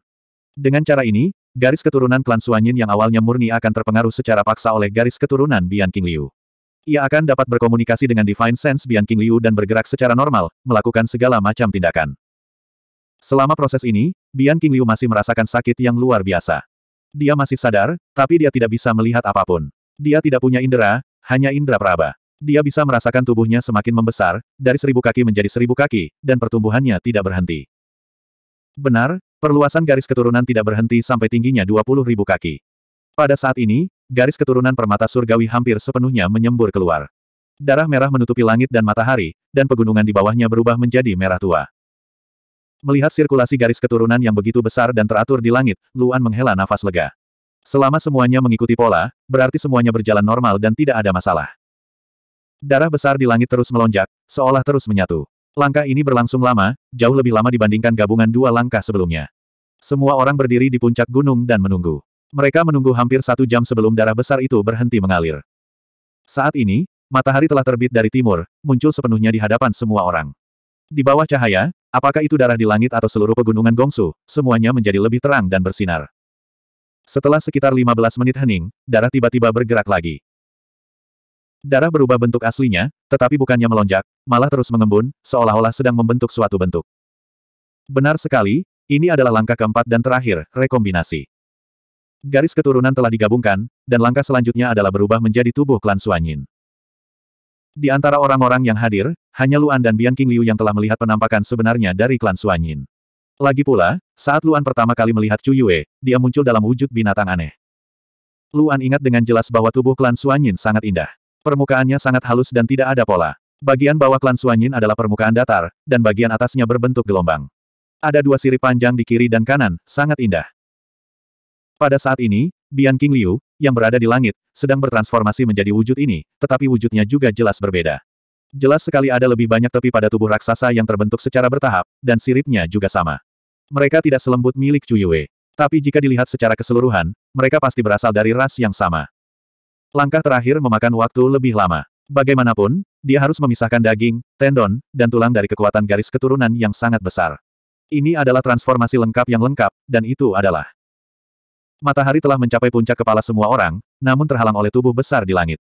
Dengan cara ini, garis keturunan klan Suanyin yang awalnya murni akan terpengaruh secara paksa oleh garis keturunan Bian King Liu. Ia akan dapat berkomunikasi dengan Divine Sense Bian King Liu dan bergerak secara normal, melakukan segala macam tindakan. Selama proses ini, Bian King Liu masih merasakan sakit yang luar biasa. Dia masih sadar, tapi dia tidak bisa melihat apapun. Dia tidak punya indera, hanya indera peraba. Dia bisa merasakan tubuhnya semakin membesar, dari seribu kaki menjadi seribu kaki, dan pertumbuhannya tidak berhenti. Benar, perluasan garis keturunan tidak berhenti sampai tingginya dua puluh ribu kaki. Pada saat ini, garis keturunan permata surgawi hampir sepenuhnya menyembur keluar. Darah merah menutupi langit dan matahari, dan pegunungan di bawahnya berubah menjadi merah tua. Melihat sirkulasi garis keturunan yang begitu besar dan teratur di langit, Luan menghela nafas lega. Selama semuanya mengikuti pola, berarti semuanya berjalan normal dan tidak ada masalah. Darah besar di langit terus melonjak, seolah terus menyatu. Langkah ini berlangsung lama, jauh lebih lama dibandingkan gabungan dua langkah sebelumnya. Semua orang berdiri di puncak gunung dan menunggu. Mereka menunggu hampir satu jam sebelum darah besar itu berhenti mengalir. Saat ini, matahari telah terbit dari timur, muncul sepenuhnya di hadapan semua orang. Di bawah cahaya, apakah itu darah di langit atau seluruh pegunungan Gongsu, semuanya menjadi lebih terang dan bersinar. Setelah sekitar 15 menit hening, darah tiba-tiba bergerak lagi. Darah berubah bentuk aslinya, tetapi bukannya melonjak, malah terus mengembun, seolah-olah sedang membentuk suatu bentuk. Benar sekali, ini adalah langkah keempat dan terakhir, rekombinasi. Garis keturunan telah digabungkan, dan langkah selanjutnya adalah berubah menjadi tubuh klan Suanyin. Di antara orang-orang yang hadir, hanya Luan dan Bian King Liu yang telah melihat penampakan sebenarnya dari klan Suanyin. Lagi pula, saat Luan pertama kali melihat Chu Yue, dia muncul dalam wujud binatang aneh. Luan ingat dengan jelas bahwa tubuh klan Suanyin sangat indah. Permukaannya sangat halus dan tidak ada pola. Bagian bawah klan Suanyin adalah permukaan datar, dan bagian atasnya berbentuk gelombang. Ada dua sirip panjang di kiri dan kanan, sangat indah. Pada saat ini, Bian King Liu, yang berada di langit, sedang bertransformasi menjadi wujud ini, tetapi wujudnya juga jelas berbeda. Jelas sekali ada lebih banyak tepi pada tubuh raksasa yang terbentuk secara bertahap, dan siripnya juga sama. Mereka tidak selembut milik Chu Tapi jika dilihat secara keseluruhan, mereka pasti berasal dari ras yang sama. Langkah terakhir memakan waktu lebih lama. Bagaimanapun, dia harus memisahkan daging, tendon, dan tulang dari kekuatan garis keturunan yang sangat besar. Ini adalah transformasi lengkap yang lengkap, dan itu adalah Matahari telah mencapai puncak kepala semua orang, namun terhalang oleh tubuh besar di langit.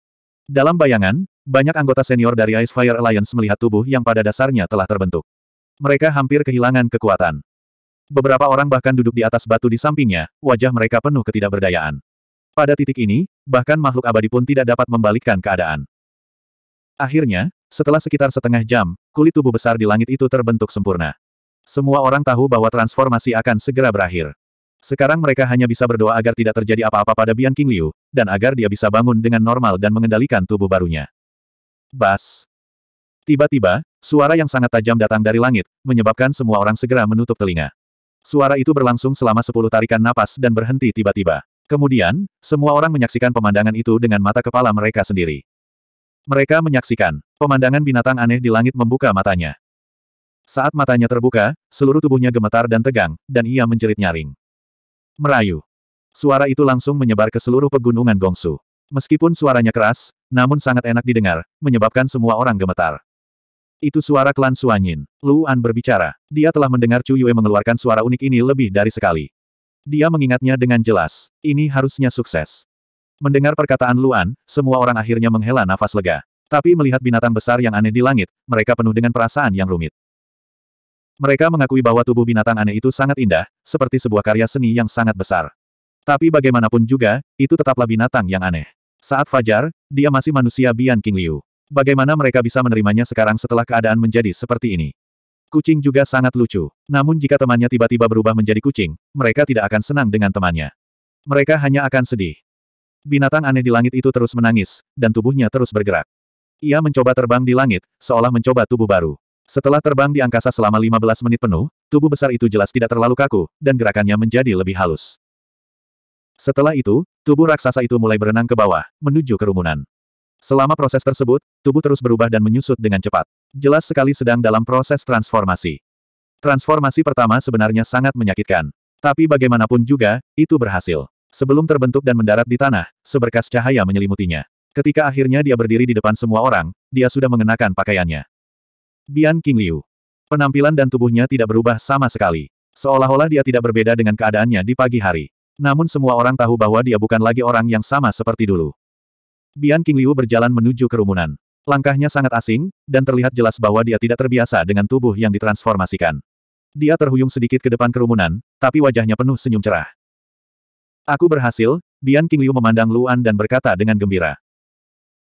Dalam bayangan, banyak anggota senior dari Ice Fire Alliance melihat tubuh yang pada dasarnya telah terbentuk. Mereka hampir kehilangan kekuatan. Beberapa orang bahkan duduk di atas batu di sampingnya, wajah mereka penuh ketidakberdayaan. Pada titik ini, bahkan makhluk abadi pun tidak dapat membalikkan keadaan. Akhirnya, setelah sekitar setengah jam, kulit tubuh besar di langit itu terbentuk sempurna. Semua orang tahu bahwa transformasi akan segera berakhir. Sekarang mereka hanya bisa berdoa agar tidak terjadi apa-apa pada Bian King Liu, dan agar dia bisa bangun dengan normal dan mengendalikan tubuh barunya. Bas. Tiba-tiba, suara yang sangat tajam datang dari langit, menyebabkan semua orang segera menutup telinga. Suara itu berlangsung selama sepuluh tarikan napas dan berhenti tiba-tiba. Kemudian, semua orang menyaksikan pemandangan itu dengan mata kepala mereka sendiri. Mereka menyaksikan, pemandangan binatang aneh di langit membuka matanya. Saat matanya terbuka, seluruh tubuhnya gemetar dan tegang, dan ia menjerit nyaring. Merayu. Suara itu langsung menyebar ke seluruh pegunungan Gongsu. Meskipun suaranya keras, namun sangat enak didengar, menyebabkan semua orang gemetar. Itu suara klan Suanyin. Luan berbicara. Dia telah mendengar Chu Yue mengeluarkan suara unik ini lebih dari sekali. Dia mengingatnya dengan jelas, ini harusnya sukses. Mendengar perkataan Luan, semua orang akhirnya menghela nafas lega. Tapi melihat binatang besar yang aneh di langit, mereka penuh dengan perasaan yang rumit. Mereka mengakui bahwa tubuh binatang aneh itu sangat indah, seperti sebuah karya seni yang sangat besar. Tapi bagaimanapun juga, itu tetaplah binatang yang aneh. Saat Fajar, dia masih manusia Bian King Liu. Bagaimana mereka bisa menerimanya sekarang setelah keadaan menjadi seperti ini? Kucing juga sangat lucu. Namun jika temannya tiba-tiba berubah menjadi kucing, mereka tidak akan senang dengan temannya. Mereka hanya akan sedih. Binatang aneh di langit itu terus menangis, dan tubuhnya terus bergerak. Ia mencoba terbang di langit, seolah mencoba tubuh baru. Setelah terbang di angkasa selama 15 menit penuh, tubuh besar itu jelas tidak terlalu kaku, dan gerakannya menjadi lebih halus. Setelah itu, tubuh raksasa itu mulai berenang ke bawah, menuju kerumunan. Selama proses tersebut, tubuh terus berubah dan menyusut dengan cepat. Jelas sekali sedang dalam proses transformasi. Transformasi pertama sebenarnya sangat menyakitkan. Tapi bagaimanapun juga, itu berhasil. Sebelum terbentuk dan mendarat di tanah, seberkas cahaya menyelimutinya. Ketika akhirnya dia berdiri di depan semua orang, dia sudah mengenakan pakaiannya. Bian King Liu. Penampilan dan tubuhnya tidak berubah sama sekali. Seolah-olah dia tidak berbeda dengan keadaannya di pagi hari. Namun semua orang tahu bahwa dia bukan lagi orang yang sama seperti dulu. Bian King Liu berjalan menuju kerumunan. Langkahnya sangat asing, dan terlihat jelas bahwa dia tidak terbiasa dengan tubuh yang ditransformasikan. Dia terhuyung sedikit ke depan kerumunan, tapi wajahnya penuh senyum cerah. Aku berhasil, Bian King Liu memandang Luan dan berkata dengan gembira.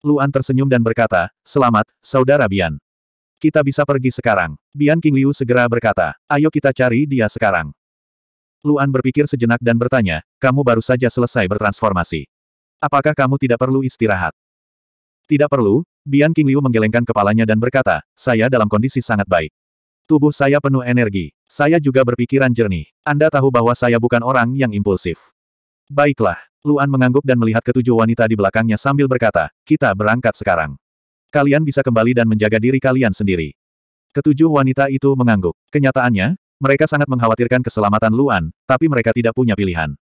Luan tersenyum dan berkata, Selamat, Saudara Bian. Kita bisa pergi sekarang. Bian King Liu segera berkata, Ayo kita cari dia sekarang. Luan berpikir sejenak dan bertanya, kamu baru saja selesai bertransformasi. Apakah kamu tidak perlu istirahat? Tidak perlu, Bian Qingliu menggelengkan kepalanya dan berkata, saya dalam kondisi sangat baik. Tubuh saya penuh energi. Saya juga berpikiran jernih. Anda tahu bahwa saya bukan orang yang impulsif. Baiklah. Luan mengangguk dan melihat ketujuh wanita di belakangnya sambil berkata, kita berangkat sekarang. Kalian bisa kembali dan menjaga diri kalian sendiri. Ketujuh wanita itu mengangguk. Kenyataannya, mereka sangat mengkhawatirkan keselamatan Luan, tapi mereka tidak punya pilihan.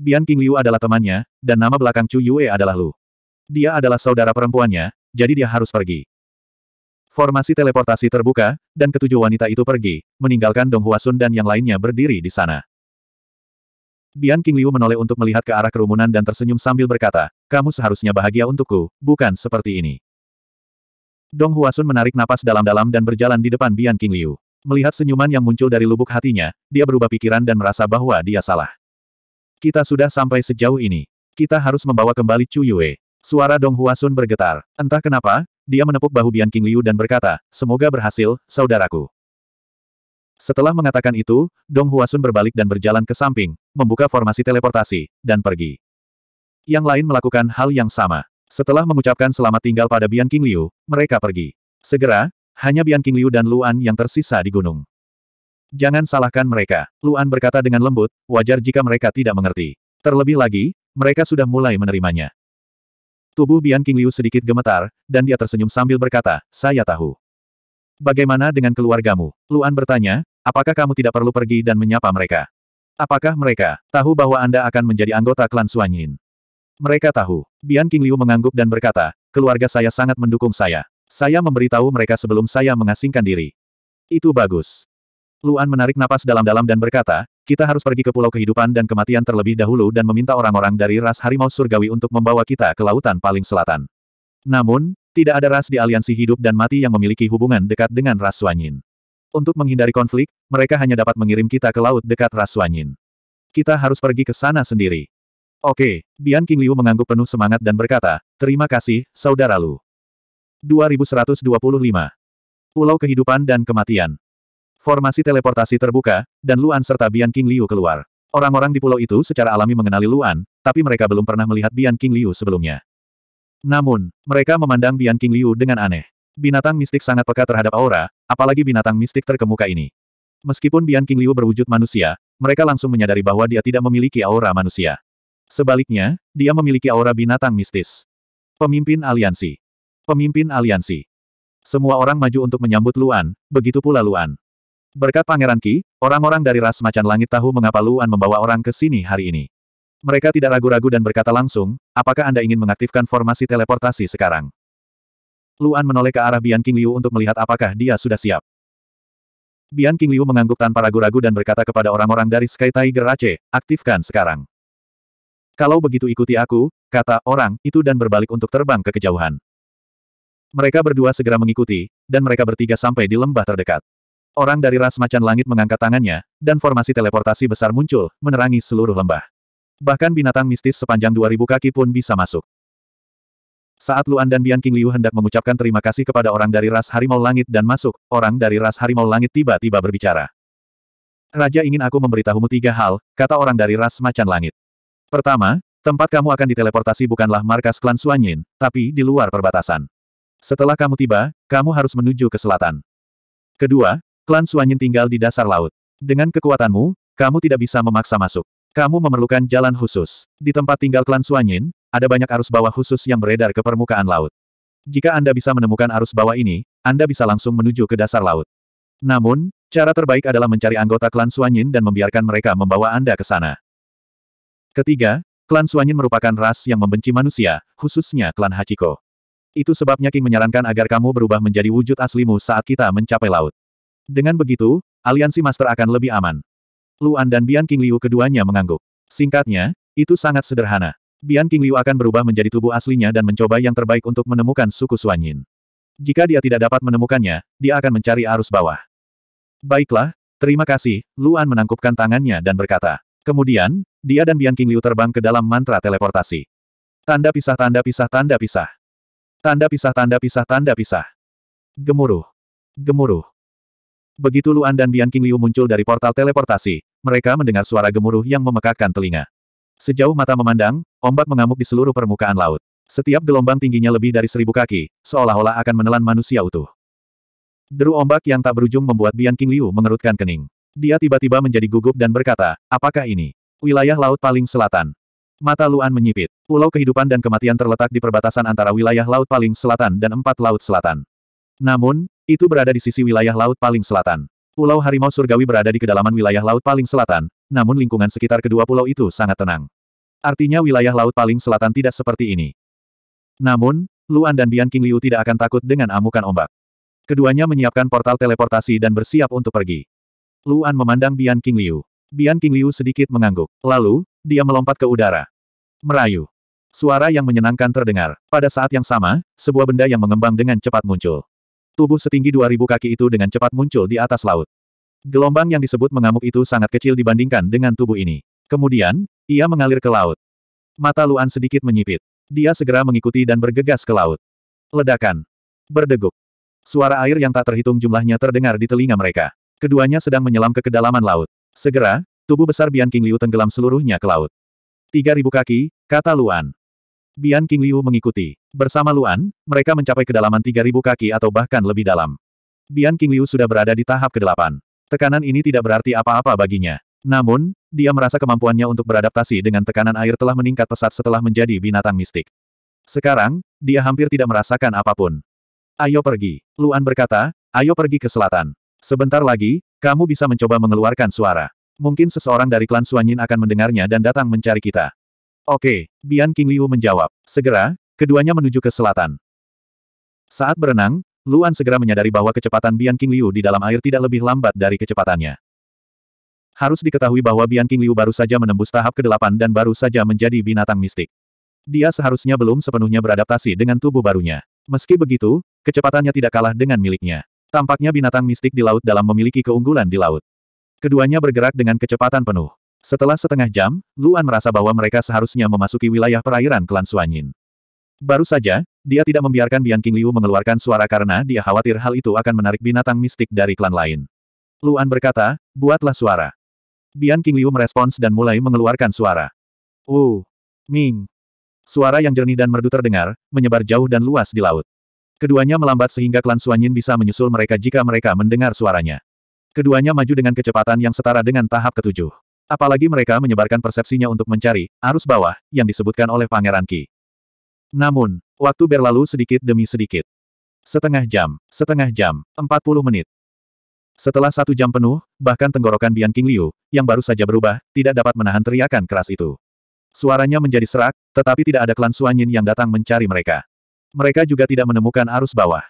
Bian King Liu adalah temannya, dan nama belakang Chu Yue adalah Lu. Dia adalah saudara perempuannya, jadi dia harus pergi. Formasi teleportasi terbuka, dan ketujuh wanita itu pergi, meninggalkan Dong Huasun dan yang lainnya berdiri di sana. Bian King Liu menoleh untuk melihat ke arah kerumunan dan tersenyum sambil berkata, kamu seharusnya bahagia untukku, bukan seperti ini. Dong Huasun menarik napas dalam-dalam dan berjalan di depan Bian King Liu. Melihat senyuman yang muncul dari lubuk hatinya, dia berubah pikiran dan merasa bahwa dia salah. Kita sudah sampai sejauh ini. Kita harus membawa kembali Chu Yue. Suara Dong Huasun bergetar. Entah kenapa, dia menepuk bahu Bian King Liu dan berkata, Semoga berhasil, saudaraku. Setelah mengatakan itu, Dong Huasun berbalik dan berjalan ke samping, membuka formasi teleportasi, dan pergi. Yang lain melakukan hal yang sama. Setelah mengucapkan selamat tinggal pada Bian King Liu, mereka pergi. Segera, hanya Bian King Liu dan Luan yang tersisa di gunung. Jangan salahkan mereka, Luan berkata dengan lembut, wajar jika mereka tidak mengerti. Terlebih lagi, mereka sudah mulai menerimanya. Tubuh Bian King Liu sedikit gemetar, dan dia tersenyum sambil berkata, saya tahu. Bagaimana dengan keluargamu? Luan bertanya, apakah kamu tidak perlu pergi dan menyapa mereka? Apakah mereka tahu bahwa Anda akan menjadi anggota klan Suanyin? Mereka tahu. Bian King Liu mengangguk dan berkata, keluarga saya sangat mendukung saya. Saya memberitahu mereka sebelum saya mengasingkan diri. Itu bagus. Luan menarik napas dalam-dalam dan berkata, kita harus pergi ke pulau kehidupan dan kematian terlebih dahulu dan meminta orang-orang dari ras harimau surgawi untuk membawa kita ke lautan paling selatan. Namun, tidak ada ras di aliansi hidup dan mati yang memiliki hubungan dekat dengan ras Suanyin. Untuk menghindari konflik, mereka hanya dapat mengirim kita ke laut dekat ras Suanyin. Kita harus pergi ke sana sendiri. Oke, Bian King Liu mengangguk penuh semangat dan berkata, terima kasih, saudara Lu. 2125. Pulau Kehidupan dan Kematian Formasi teleportasi terbuka, dan Luan serta Bian King Liu keluar. Orang-orang di pulau itu secara alami mengenali Luan, tapi mereka belum pernah melihat Bian King Liu sebelumnya. Namun, mereka memandang Bian King Liu dengan aneh. Binatang mistik sangat peka terhadap aura, apalagi binatang mistik terkemuka ini. Meskipun Bian King Liu berwujud manusia, mereka langsung menyadari bahwa dia tidak memiliki aura manusia. Sebaliknya, dia memiliki aura binatang mistis. Pemimpin aliansi. Pemimpin aliansi. Semua orang maju untuk menyambut Luan, begitu pula Luan. Berkat Pangeran Ki, orang-orang dari ras macan langit tahu mengapa Luan membawa orang ke sini hari ini. Mereka tidak ragu-ragu dan berkata langsung, apakah Anda ingin mengaktifkan formasi teleportasi sekarang? Luan menoleh ke arah Bian King Liu untuk melihat apakah dia sudah siap. Bian King Liu mengangguk tanpa ragu-ragu dan berkata kepada orang-orang dari Sky Tiger Aceh, aktifkan sekarang. Kalau begitu ikuti aku, kata orang itu dan berbalik untuk terbang ke kejauhan. Mereka berdua segera mengikuti, dan mereka bertiga sampai di lembah terdekat. Orang dari ras macan langit mengangkat tangannya, dan formasi teleportasi besar muncul, menerangi seluruh lembah. Bahkan binatang mistis sepanjang 2000 kaki pun bisa masuk. Saat Luan dan Bian King Liu hendak mengucapkan terima kasih kepada orang dari ras harimau langit dan masuk, orang dari ras harimau langit tiba-tiba berbicara. Raja ingin aku memberitahumu tiga hal, kata orang dari ras macan langit. Pertama, tempat kamu akan diteleportasi bukanlah markas klan Suanyin, tapi di luar perbatasan. Setelah kamu tiba, kamu harus menuju ke selatan. Kedua, Klan Suanyin tinggal di dasar laut. Dengan kekuatanmu, kamu tidak bisa memaksa masuk. Kamu memerlukan jalan khusus. Di tempat tinggal klan Suanyin, ada banyak arus bawah khusus yang beredar ke permukaan laut. Jika Anda bisa menemukan arus bawah ini, Anda bisa langsung menuju ke dasar laut. Namun, cara terbaik adalah mencari anggota klan Suanyin dan membiarkan mereka membawa Anda ke sana. Ketiga, klan Suanyin merupakan ras yang membenci manusia, khususnya klan Hachiko. Itu sebabnya King menyarankan agar kamu berubah menjadi wujud aslimu saat kita mencapai laut. Dengan begitu, aliansi master akan lebih aman. Luan dan Bian King Liu keduanya mengangguk. Singkatnya, itu sangat sederhana. Bian King Liu akan berubah menjadi tubuh aslinya dan mencoba yang terbaik untuk menemukan suku Suanyin. Jika dia tidak dapat menemukannya, dia akan mencari arus bawah. Baiklah, terima kasih, Luan menangkupkan tangannya dan berkata. Kemudian, dia dan Bian King Liu terbang ke dalam mantra teleportasi. Tanda pisah tanda pisah tanda pisah. Tanda pisah tanda pisah tanda pisah. Gemuruh. Gemuruh. Begitu Luan dan Bian King Liu muncul dari portal teleportasi, mereka mendengar suara gemuruh yang memekakkan telinga. Sejauh mata memandang, ombak mengamuk di seluruh permukaan laut. Setiap gelombang tingginya lebih dari seribu kaki, seolah-olah akan menelan manusia utuh. Deru ombak yang tak berujung membuat Bian King Liu mengerutkan kening. Dia tiba-tiba menjadi gugup dan berkata, apakah ini? Wilayah laut paling selatan. Mata Luan menyipit. Pulau kehidupan dan kematian terletak di perbatasan antara wilayah laut paling selatan dan empat laut selatan. Namun, itu berada di sisi wilayah laut paling selatan. Pulau Harimau Surgawi berada di kedalaman wilayah laut paling selatan, namun lingkungan sekitar kedua pulau itu sangat tenang. Artinya wilayah laut paling selatan tidak seperti ini. Namun, Luan dan Bian King Liu tidak akan takut dengan amukan ombak. Keduanya menyiapkan portal teleportasi dan bersiap untuk pergi. Luan memandang Bian King Liu. Bian King Liu sedikit mengangguk. Lalu, dia melompat ke udara. Merayu. Suara yang menyenangkan terdengar. Pada saat yang sama, sebuah benda yang mengembang dengan cepat muncul tubuh setinggi 2000 kaki itu dengan cepat muncul di atas laut. Gelombang yang disebut mengamuk itu sangat kecil dibandingkan dengan tubuh ini. Kemudian, ia mengalir ke laut. Mata Luan sedikit menyipit. Dia segera mengikuti dan bergegas ke laut. Ledakan. Berdeguk. Suara air yang tak terhitung jumlahnya terdengar di telinga mereka. Keduanya sedang menyelam ke kedalaman laut. Segera, tubuh besar Bian King Liu tenggelam seluruhnya ke laut. 3000 kaki, kata Luan. Bian King Liu mengikuti. Bersama Luan, mereka mencapai kedalaman 3.000 kaki atau bahkan lebih dalam. Bian King Liu sudah berada di tahap ke-8. Tekanan ini tidak berarti apa-apa baginya. Namun, dia merasa kemampuannya untuk beradaptasi dengan tekanan air telah meningkat pesat setelah menjadi binatang mistik. Sekarang, dia hampir tidak merasakan apapun. Ayo pergi. Luan berkata, ayo pergi ke selatan. Sebentar lagi, kamu bisa mencoba mengeluarkan suara. Mungkin seseorang dari klan Suanyin akan mendengarnya dan datang mencari kita. Oke, Bian King Liu menjawab. Segera, keduanya menuju ke selatan. Saat berenang, Luan segera menyadari bahwa kecepatan Bian King Liu di dalam air tidak lebih lambat dari kecepatannya. Harus diketahui bahwa Bian King Liu baru saja menembus tahap ke-8 dan baru saja menjadi binatang mistik. Dia seharusnya belum sepenuhnya beradaptasi dengan tubuh barunya. Meski begitu, kecepatannya tidak kalah dengan miliknya. Tampaknya binatang mistik di laut dalam memiliki keunggulan di laut. Keduanya bergerak dengan kecepatan penuh. Setelah setengah jam, Luan merasa bahwa mereka seharusnya memasuki wilayah perairan klan Suanyin. Baru saja, dia tidak membiarkan Bian King Liu mengeluarkan suara karena dia khawatir hal itu akan menarik binatang mistik dari klan lain. Luan berkata, buatlah suara. Bian King Liu merespons dan mulai mengeluarkan suara. Uh, Ming. Suara yang jernih dan merdu terdengar, menyebar jauh dan luas di laut. Keduanya melambat sehingga klan Suanyin bisa menyusul mereka jika mereka mendengar suaranya. Keduanya maju dengan kecepatan yang setara dengan tahap ketujuh. Apalagi mereka menyebarkan persepsinya untuk mencari arus bawah yang disebutkan oleh Pangeran Ki. Namun, waktu berlalu sedikit demi sedikit. Setengah jam, setengah jam, empat puluh menit. Setelah satu jam penuh, bahkan tenggorokan Bian King Liu, yang baru saja berubah, tidak dapat menahan teriakan keras itu. Suaranya menjadi serak, tetapi tidak ada klan Suanyin yang datang mencari mereka. Mereka juga tidak menemukan arus bawah.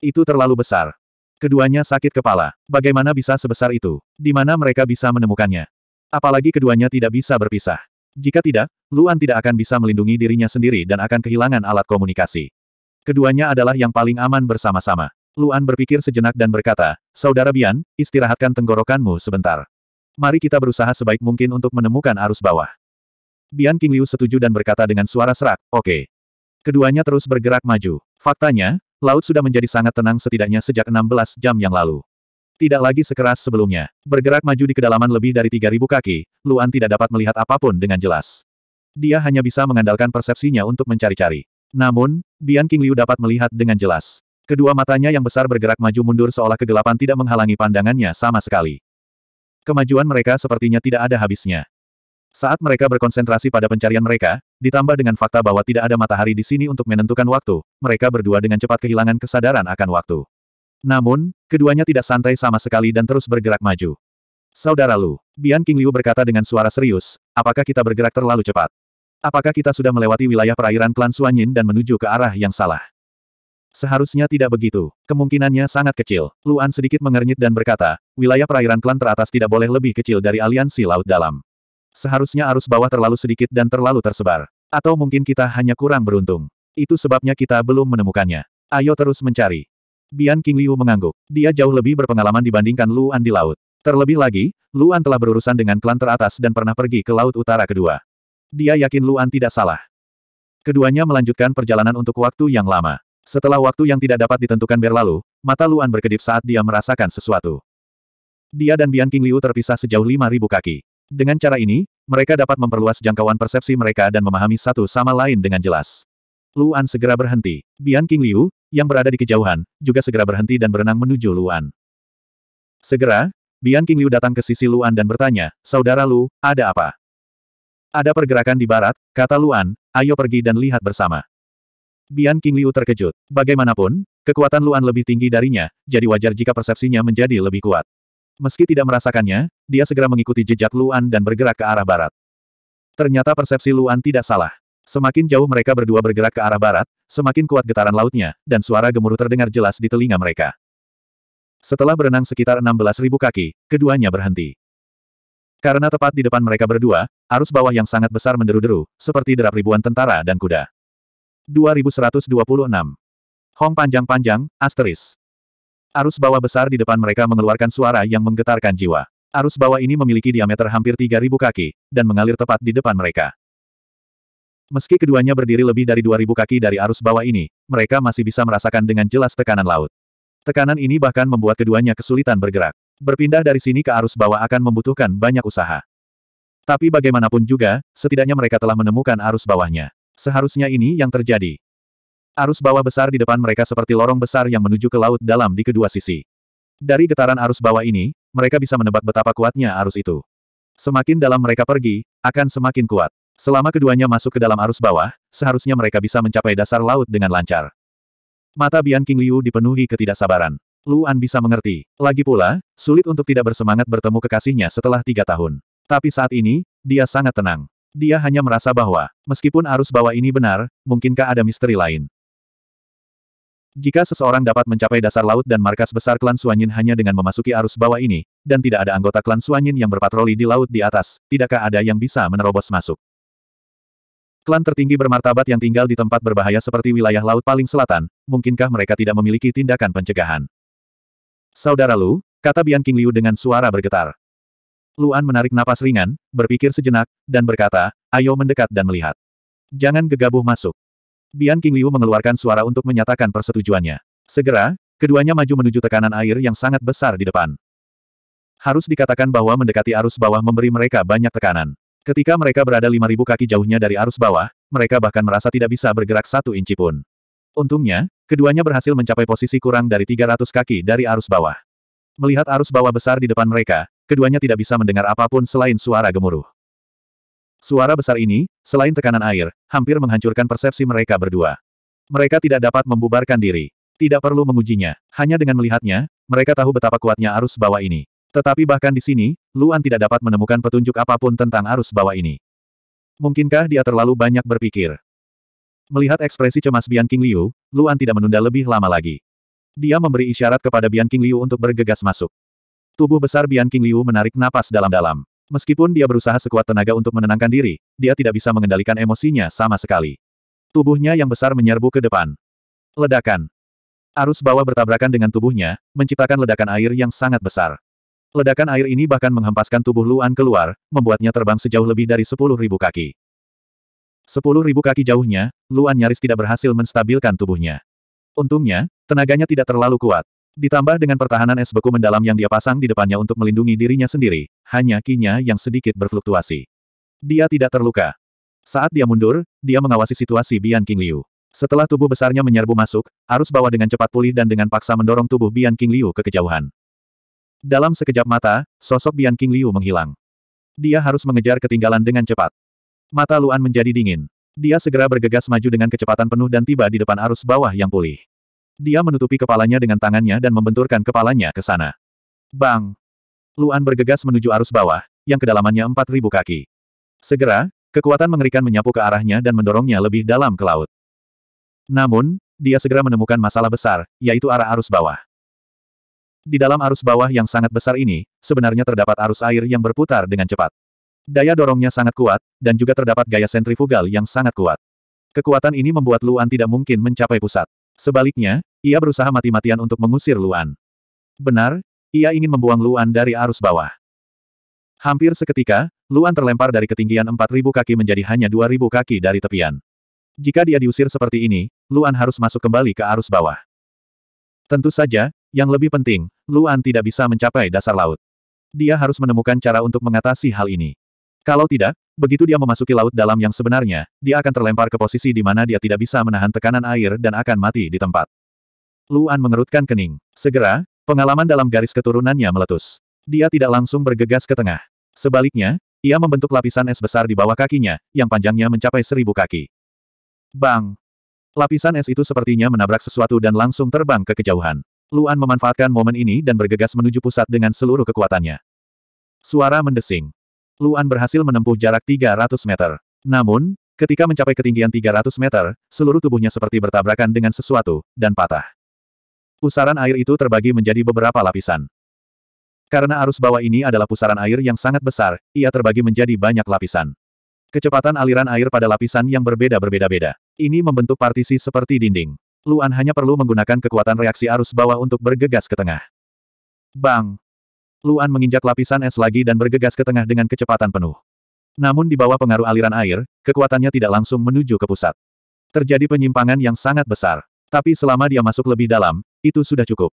Itu terlalu besar. Keduanya sakit kepala. Bagaimana bisa sebesar itu? Di mana mereka bisa menemukannya? Apalagi keduanya tidak bisa berpisah. Jika tidak, Luan tidak akan bisa melindungi dirinya sendiri dan akan kehilangan alat komunikasi. Keduanya adalah yang paling aman bersama-sama. Luan berpikir sejenak dan berkata, Saudara Bian, istirahatkan tenggorokanmu sebentar. Mari kita berusaha sebaik mungkin untuk menemukan arus bawah. Bian King Liu setuju dan berkata dengan suara serak, oke. Okay. Keduanya terus bergerak maju. Faktanya, laut sudah menjadi sangat tenang setidaknya sejak 16 jam yang lalu. Tidak lagi sekeras sebelumnya. Bergerak maju di kedalaman lebih dari 3.000 kaki, Luan tidak dapat melihat apapun dengan jelas. Dia hanya bisa mengandalkan persepsinya untuk mencari-cari. Namun, Bian King Liu dapat melihat dengan jelas. Kedua matanya yang besar bergerak maju mundur seolah kegelapan tidak menghalangi pandangannya sama sekali. Kemajuan mereka sepertinya tidak ada habisnya. Saat mereka berkonsentrasi pada pencarian mereka, ditambah dengan fakta bahwa tidak ada matahari di sini untuk menentukan waktu, mereka berdua dengan cepat kehilangan kesadaran akan waktu. Namun, keduanya tidak santai sama sekali dan terus bergerak maju. Saudara Lu, Bian King Liu berkata dengan suara serius, apakah kita bergerak terlalu cepat? Apakah kita sudah melewati wilayah perairan klan Suanyin dan menuju ke arah yang salah? Seharusnya tidak begitu. Kemungkinannya sangat kecil. Luan sedikit mengernyit dan berkata, wilayah perairan klan teratas tidak boleh lebih kecil dari aliansi laut dalam. Seharusnya arus bawah terlalu sedikit dan terlalu tersebar. Atau mungkin kita hanya kurang beruntung. Itu sebabnya kita belum menemukannya. Ayo terus mencari. Bian King Liu mengangguk. Dia jauh lebih berpengalaman dibandingkan Luan di laut. Terlebih lagi, Luan telah berurusan dengan klan teratas dan pernah pergi ke Laut Utara kedua. Dia yakin Luan tidak salah. Keduanya melanjutkan perjalanan untuk waktu yang lama. Setelah waktu yang tidak dapat ditentukan berlalu, mata Luan berkedip saat dia merasakan sesuatu. Dia dan Bian King Liu terpisah sejauh 5.000 kaki. Dengan cara ini, mereka dapat memperluas jangkauan persepsi mereka dan memahami satu sama lain dengan jelas. Luan segera berhenti. Bian King Liu, yang berada di kejauhan, juga segera berhenti dan berenang menuju Luan. Segera, Bian King Liu datang ke sisi Luan dan bertanya, Saudara Lu, ada apa? Ada pergerakan di barat, kata Luan, ayo pergi dan lihat bersama. Bian King Liu terkejut. Bagaimanapun, kekuatan Luan lebih tinggi darinya, jadi wajar jika persepsinya menjadi lebih kuat. Meski tidak merasakannya, dia segera mengikuti jejak Luan dan bergerak ke arah barat. Ternyata persepsi Luan tidak salah. Semakin jauh mereka berdua bergerak ke arah barat, semakin kuat getaran lautnya, dan suara gemuruh terdengar jelas di telinga mereka. Setelah berenang sekitar 16.000 kaki, keduanya berhenti. Karena tepat di depan mereka berdua, arus bawah yang sangat besar menderu-deru, seperti derap ribuan tentara dan kuda. 2126. Hong panjang-panjang, asteris. Arus bawah besar di depan mereka mengeluarkan suara yang menggetarkan jiwa. Arus bawah ini memiliki diameter hampir 3.000 kaki, dan mengalir tepat di depan mereka. Meski keduanya berdiri lebih dari 2000 kaki dari arus bawah ini, mereka masih bisa merasakan dengan jelas tekanan laut. Tekanan ini bahkan membuat keduanya kesulitan bergerak. Berpindah dari sini ke arus bawah akan membutuhkan banyak usaha. Tapi bagaimanapun juga, setidaknya mereka telah menemukan arus bawahnya. Seharusnya ini yang terjadi. Arus bawah besar di depan mereka seperti lorong besar yang menuju ke laut dalam di kedua sisi. Dari getaran arus bawah ini, mereka bisa menebak betapa kuatnya arus itu. Semakin dalam mereka pergi, akan semakin kuat. Selama keduanya masuk ke dalam arus bawah, seharusnya mereka bisa mencapai dasar laut dengan lancar. Mata Bian King Liu dipenuhi ketidaksabaran. Luan bisa mengerti. Lagi pula, sulit untuk tidak bersemangat bertemu kekasihnya setelah tiga tahun. Tapi saat ini, dia sangat tenang. Dia hanya merasa bahwa, meskipun arus bawah ini benar, mungkinkah ada misteri lain? Jika seseorang dapat mencapai dasar laut dan markas besar klan Suanyin hanya dengan memasuki arus bawah ini, dan tidak ada anggota klan Suanyin yang berpatroli di laut di atas, tidakkah ada yang bisa menerobos masuk? Klan tertinggi bermartabat yang tinggal di tempat berbahaya seperti wilayah laut paling selatan, mungkinkah mereka tidak memiliki tindakan pencegahan? Saudara Lu, kata Bian King Liu dengan suara bergetar. Luan menarik napas ringan, berpikir sejenak, dan berkata, ayo mendekat dan melihat. Jangan gegabah masuk. Bian King Liu mengeluarkan suara untuk menyatakan persetujuannya. Segera, keduanya maju menuju tekanan air yang sangat besar di depan. Harus dikatakan bahwa mendekati arus bawah memberi mereka banyak tekanan. Ketika mereka berada 5.000 kaki jauhnya dari arus bawah, mereka bahkan merasa tidak bisa bergerak satu inci pun. Untungnya, keduanya berhasil mencapai posisi kurang dari 300 kaki dari arus bawah. Melihat arus bawah besar di depan mereka, keduanya tidak bisa mendengar apapun selain suara gemuruh. Suara besar ini, selain tekanan air, hampir menghancurkan persepsi mereka berdua. Mereka tidak dapat membubarkan diri. Tidak perlu mengujinya. Hanya dengan melihatnya, mereka tahu betapa kuatnya arus bawah ini. Tetapi bahkan di sini, Luan tidak dapat menemukan petunjuk apapun tentang arus bawah ini. Mungkinkah dia terlalu banyak berpikir? Melihat ekspresi cemas Bian King Liu, Luan tidak menunda lebih lama lagi. Dia memberi isyarat kepada Bian King Liu untuk bergegas masuk. Tubuh besar Bian King Liu menarik napas dalam-dalam. Meskipun dia berusaha sekuat tenaga untuk menenangkan diri, dia tidak bisa mengendalikan emosinya sama sekali. Tubuhnya yang besar menyerbu ke depan. Ledakan. Arus bawah bertabrakan dengan tubuhnya, menciptakan ledakan air yang sangat besar. Ledakan air ini bahkan menghempaskan tubuh Luan keluar, membuatnya terbang sejauh lebih dari sepuluh ribu kaki. Sepuluh ribu kaki jauhnya, Luan nyaris tidak berhasil menstabilkan tubuhnya. Untungnya, tenaganya tidak terlalu kuat. Ditambah dengan pertahanan es beku mendalam yang dia pasang di depannya untuk melindungi dirinya sendiri, hanya kinya yang sedikit berfluktuasi. Dia tidak terluka. Saat dia mundur, dia mengawasi situasi Bian King Liu. Setelah tubuh besarnya menyerbu masuk, arus bawah dengan cepat pulih dan dengan paksa mendorong tubuh Bian King Liu ke kejauhan. Dalam sekejap mata, sosok Bian King Liu menghilang. Dia harus mengejar ketinggalan dengan cepat. Mata Luan menjadi dingin. Dia segera bergegas maju dengan kecepatan penuh dan tiba di depan arus bawah yang pulih. Dia menutupi kepalanya dengan tangannya dan membenturkan kepalanya ke sana. Bang! Luan bergegas menuju arus bawah, yang kedalamannya 4.000 kaki. Segera, kekuatan mengerikan menyapu ke arahnya dan mendorongnya lebih dalam ke laut. Namun, dia segera menemukan masalah besar, yaitu arah arus bawah. Di dalam arus bawah yang sangat besar ini, sebenarnya terdapat arus air yang berputar dengan cepat. Daya dorongnya sangat kuat, dan juga terdapat gaya sentrifugal yang sangat kuat. Kekuatan ini membuat Luan tidak mungkin mencapai pusat. Sebaliknya, ia berusaha mati-matian untuk mengusir Luan. Benar, ia ingin membuang Luan dari arus bawah. Hampir seketika, Luan terlempar dari ketinggian 4.000 kaki menjadi hanya 2.000 kaki dari tepian. Jika dia diusir seperti ini, Luan harus masuk kembali ke arus bawah. Tentu saja, yang lebih penting, Luan tidak bisa mencapai dasar laut. Dia harus menemukan cara untuk mengatasi hal ini. Kalau tidak, begitu dia memasuki laut dalam yang sebenarnya, dia akan terlempar ke posisi di mana dia tidak bisa menahan tekanan air dan akan mati di tempat. Luan mengerutkan kening. Segera, pengalaman dalam garis keturunannya meletus. Dia tidak langsung bergegas ke tengah. Sebaliknya, ia membentuk lapisan es besar di bawah kakinya, yang panjangnya mencapai seribu kaki. Bang! Lapisan es itu sepertinya menabrak sesuatu dan langsung terbang ke kejauhan. Luan memanfaatkan momen ini dan bergegas menuju pusat dengan seluruh kekuatannya. Suara mendesing. Luan berhasil menempuh jarak 300 meter. Namun, ketika mencapai ketinggian 300 meter, seluruh tubuhnya seperti bertabrakan dengan sesuatu, dan patah. Pusaran air itu terbagi menjadi beberapa lapisan. Karena arus bawah ini adalah pusaran air yang sangat besar, ia terbagi menjadi banyak lapisan. Kecepatan aliran air pada lapisan yang berbeda-berbeda-beda. Ini membentuk partisi seperti dinding. Luan hanya perlu menggunakan kekuatan reaksi arus bawah untuk bergegas ke tengah. Bang! Luan menginjak lapisan es lagi dan bergegas ke tengah dengan kecepatan penuh. Namun di bawah pengaruh aliran air, kekuatannya tidak langsung menuju ke pusat. Terjadi penyimpangan yang sangat besar. Tapi selama dia masuk lebih dalam, itu sudah cukup.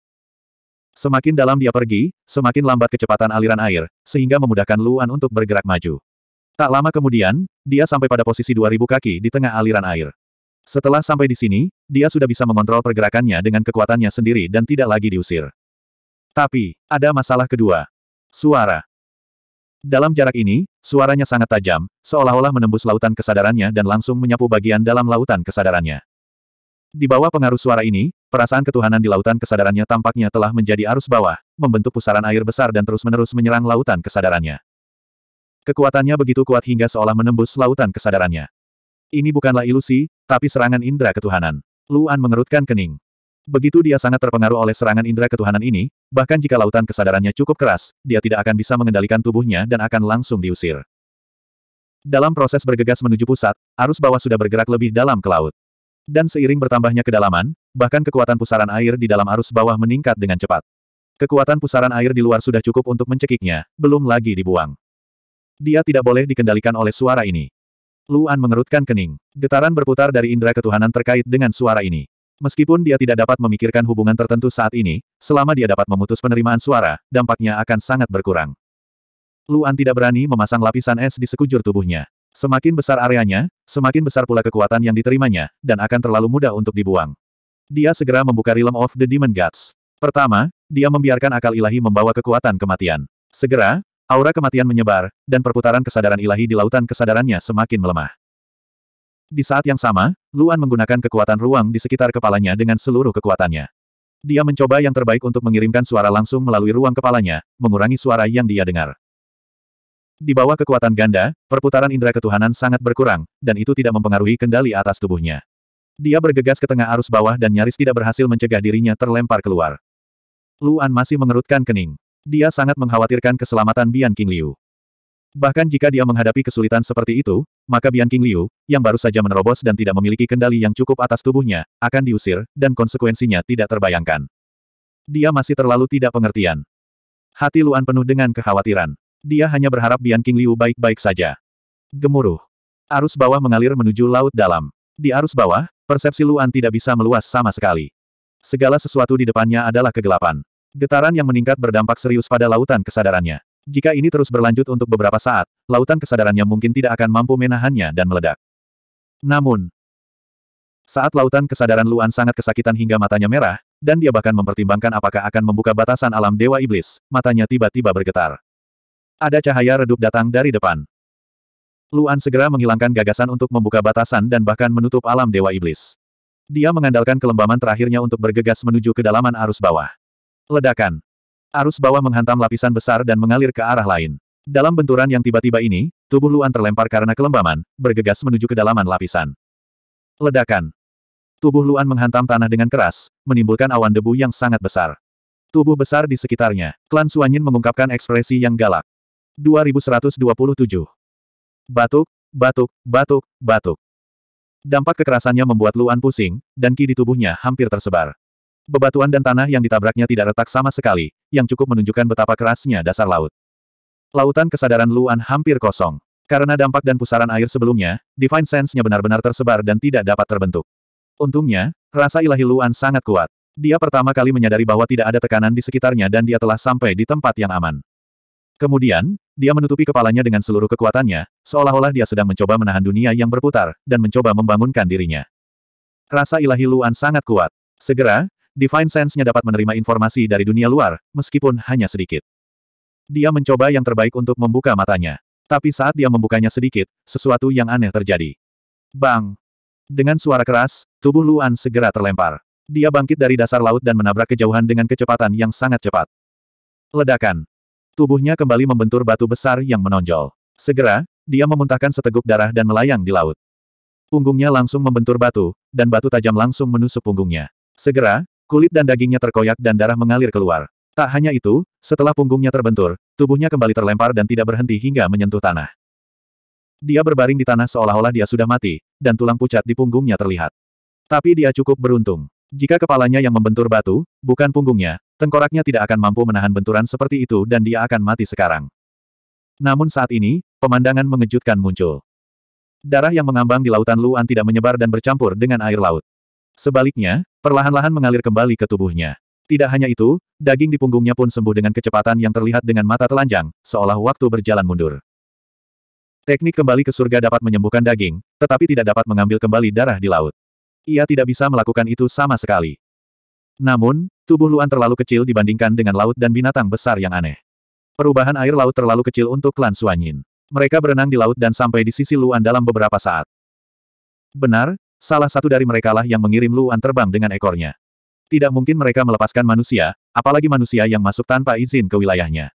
Semakin dalam dia pergi, semakin lambat kecepatan aliran air, sehingga memudahkan Luan untuk bergerak maju. Tak lama kemudian, dia sampai pada posisi 2000 kaki di tengah aliran air. Setelah sampai di sini, dia sudah bisa mengontrol pergerakannya dengan kekuatannya sendiri dan tidak lagi diusir. Tapi, ada masalah kedua. Suara. Dalam jarak ini, suaranya sangat tajam, seolah-olah menembus lautan kesadarannya dan langsung menyapu bagian dalam lautan kesadarannya. Di bawah pengaruh suara ini, perasaan ketuhanan di lautan kesadarannya tampaknya telah menjadi arus bawah, membentuk pusaran air besar dan terus-menerus menyerang lautan kesadarannya. Kekuatannya begitu kuat hingga seolah menembus lautan kesadarannya. Ini bukanlah ilusi, tapi serangan indera ketuhanan. Luan mengerutkan kening. Begitu dia sangat terpengaruh oleh serangan indera ketuhanan ini, bahkan jika lautan kesadarannya cukup keras, dia tidak akan bisa mengendalikan tubuhnya dan akan langsung diusir. Dalam proses bergegas menuju pusat, arus bawah sudah bergerak lebih dalam ke laut. Dan seiring bertambahnya kedalaman, bahkan kekuatan pusaran air di dalam arus bawah meningkat dengan cepat. Kekuatan pusaran air di luar sudah cukup untuk mencekiknya, belum lagi dibuang. Dia tidak boleh dikendalikan oleh suara ini. Luan mengerutkan kening. Getaran berputar dari indera ketuhanan terkait dengan suara ini. Meskipun dia tidak dapat memikirkan hubungan tertentu saat ini, selama dia dapat memutus penerimaan suara, dampaknya akan sangat berkurang. Luan tidak berani memasang lapisan es di sekujur tubuhnya. Semakin besar areanya, semakin besar pula kekuatan yang diterimanya, dan akan terlalu mudah untuk dibuang. Dia segera membuka Realm of the Demon Gods. Pertama, dia membiarkan akal ilahi membawa kekuatan kematian. Segera, Aura kematian menyebar, dan perputaran kesadaran ilahi di lautan kesadarannya semakin melemah. Di saat yang sama, Luan menggunakan kekuatan ruang di sekitar kepalanya dengan seluruh kekuatannya. Dia mencoba yang terbaik untuk mengirimkan suara langsung melalui ruang kepalanya, mengurangi suara yang dia dengar. Di bawah kekuatan ganda, perputaran indera ketuhanan sangat berkurang, dan itu tidak mempengaruhi kendali atas tubuhnya. Dia bergegas ke tengah arus bawah dan nyaris tidak berhasil mencegah dirinya terlempar keluar. Luan masih mengerutkan kening. Dia sangat mengkhawatirkan keselamatan Bian King Liu. Bahkan jika dia menghadapi kesulitan seperti itu, maka Bian King Liu, yang baru saja menerobos dan tidak memiliki kendali yang cukup atas tubuhnya, akan diusir, dan konsekuensinya tidak terbayangkan. Dia masih terlalu tidak pengertian. Hati Luan penuh dengan kekhawatiran. Dia hanya berharap Bian King Liu baik-baik saja. Gemuruh. Arus bawah mengalir menuju laut dalam. Di arus bawah, persepsi Luan tidak bisa meluas sama sekali. Segala sesuatu di depannya adalah kegelapan. Getaran yang meningkat berdampak serius pada lautan kesadarannya. Jika ini terus berlanjut untuk beberapa saat, lautan kesadarannya mungkin tidak akan mampu menahannya dan meledak. Namun, saat lautan kesadaran Luan sangat kesakitan hingga matanya merah, dan dia bahkan mempertimbangkan apakah akan membuka batasan alam Dewa Iblis, matanya tiba-tiba bergetar. Ada cahaya redup datang dari depan. Luan segera menghilangkan gagasan untuk membuka batasan dan bahkan menutup alam Dewa Iblis. Dia mengandalkan kelembaman terakhirnya untuk bergegas menuju kedalaman arus bawah. Ledakan. Arus bawah menghantam lapisan besar dan mengalir ke arah lain. Dalam benturan yang tiba-tiba ini, tubuh Luan terlempar karena kelembaman, bergegas menuju kedalaman lapisan. Ledakan. Tubuh Luan menghantam tanah dengan keras, menimbulkan awan debu yang sangat besar. Tubuh besar di sekitarnya, klan Suanyin mengungkapkan ekspresi yang galak. 2127. Batuk, batuk, batuk, batuk. Dampak kekerasannya membuat Luan pusing, dan ki di tubuhnya hampir tersebar. Bebatuan dan tanah yang ditabraknya tidak retak sama sekali, yang cukup menunjukkan betapa kerasnya dasar laut. Lautan kesadaran Luan hampir kosong. Karena dampak dan pusaran air sebelumnya, Divine Sense-nya benar-benar tersebar dan tidak dapat terbentuk. Untungnya, rasa ilahi Luan sangat kuat. Dia pertama kali menyadari bahwa tidak ada tekanan di sekitarnya dan dia telah sampai di tempat yang aman. Kemudian, dia menutupi kepalanya dengan seluruh kekuatannya, seolah-olah dia sedang mencoba menahan dunia yang berputar, dan mencoba membangunkan dirinya. Rasa ilahi Luan sangat kuat. Segera, Divine Sense-nya dapat menerima informasi dari dunia luar, meskipun hanya sedikit. Dia mencoba yang terbaik untuk membuka matanya. Tapi saat dia membukanya sedikit, sesuatu yang aneh terjadi. Bang! Dengan suara keras, tubuh Luan segera terlempar. Dia bangkit dari dasar laut dan menabrak kejauhan dengan kecepatan yang sangat cepat. Ledakan. Tubuhnya kembali membentur batu besar yang menonjol. Segera, dia memuntahkan seteguk darah dan melayang di laut. Punggungnya langsung membentur batu, dan batu tajam langsung menusuk punggungnya. Segera, Kulit dan dagingnya terkoyak dan darah mengalir keluar. Tak hanya itu, setelah punggungnya terbentur, tubuhnya kembali terlempar dan tidak berhenti hingga menyentuh tanah. Dia berbaring di tanah seolah-olah dia sudah mati, dan tulang pucat di punggungnya terlihat. Tapi dia cukup beruntung. Jika kepalanya yang membentur batu, bukan punggungnya, tengkoraknya tidak akan mampu menahan benturan seperti itu dan dia akan mati sekarang. Namun saat ini, pemandangan mengejutkan muncul. Darah yang mengambang di lautan Luan tidak menyebar dan bercampur dengan air laut. Sebaliknya, perlahan-lahan mengalir kembali ke tubuhnya. Tidak hanya itu, daging di punggungnya pun sembuh dengan kecepatan yang terlihat dengan mata telanjang, seolah waktu berjalan mundur. Teknik kembali ke surga dapat menyembuhkan daging, tetapi tidak dapat mengambil kembali darah di laut. Ia tidak bisa melakukan itu sama sekali. Namun, tubuh Luan terlalu kecil dibandingkan dengan laut dan binatang besar yang aneh. Perubahan air laut terlalu kecil untuk klan Suanyin. Mereka berenang di laut dan sampai di sisi Luan dalam beberapa saat. Benar, Salah satu dari mereka lah yang mengirim Luan terbang dengan ekornya. Tidak mungkin mereka melepaskan manusia, apalagi manusia yang masuk tanpa izin ke wilayahnya.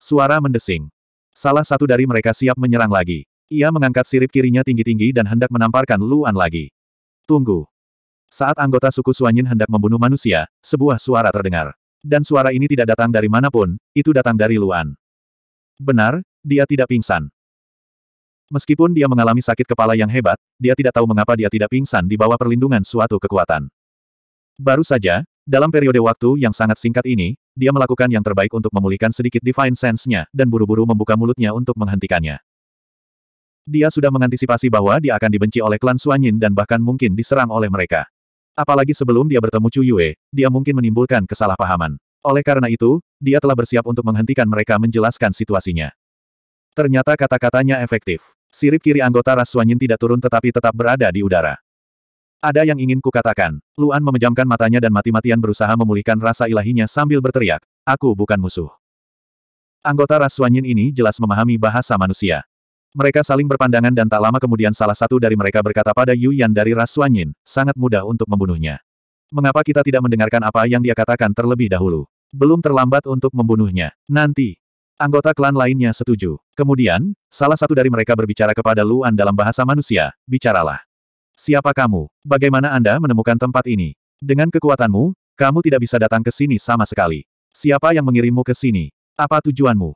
Suara mendesing. Salah satu dari mereka siap menyerang lagi. Ia mengangkat sirip kirinya tinggi-tinggi dan hendak menamparkan Luan lagi. Tunggu. Saat anggota suku Suanyin hendak membunuh manusia, sebuah suara terdengar. Dan suara ini tidak datang dari manapun, itu datang dari Luan. Benar, dia tidak pingsan. Meskipun dia mengalami sakit kepala yang hebat, dia tidak tahu mengapa dia tidak pingsan di bawah perlindungan suatu kekuatan. Baru saja, dalam periode waktu yang sangat singkat ini, dia melakukan yang terbaik untuk memulihkan sedikit divine sense-nya dan buru-buru membuka mulutnya untuk menghentikannya. Dia sudah mengantisipasi bahwa dia akan dibenci oleh klan Suanyin dan bahkan mungkin diserang oleh mereka. Apalagi sebelum dia bertemu Chu Yue, dia mungkin menimbulkan kesalahpahaman. Oleh karena itu, dia telah bersiap untuk menghentikan mereka menjelaskan situasinya. Ternyata kata-katanya efektif. Sirip kiri anggota ras Suanyin tidak turun tetapi tetap berada di udara. Ada yang ingin kukatakan. Luan memejamkan matanya dan mati-matian berusaha memulihkan rasa ilahinya sambil berteriak, aku bukan musuh. Anggota ras Suanyin ini jelas memahami bahasa manusia. Mereka saling berpandangan dan tak lama kemudian salah satu dari mereka berkata pada Yu Yan dari ras Suanyin, sangat mudah untuk membunuhnya. Mengapa kita tidak mendengarkan apa yang dia katakan terlebih dahulu? Belum terlambat untuk membunuhnya. Nanti, Anggota klan lainnya setuju. Kemudian, salah satu dari mereka berbicara kepada Luan dalam bahasa manusia, bicaralah. Siapa kamu? Bagaimana Anda menemukan tempat ini? Dengan kekuatanmu, kamu tidak bisa datang ke sini sama sekali. Siapa yang mengirimmu ke sini? Apa tujuanmu?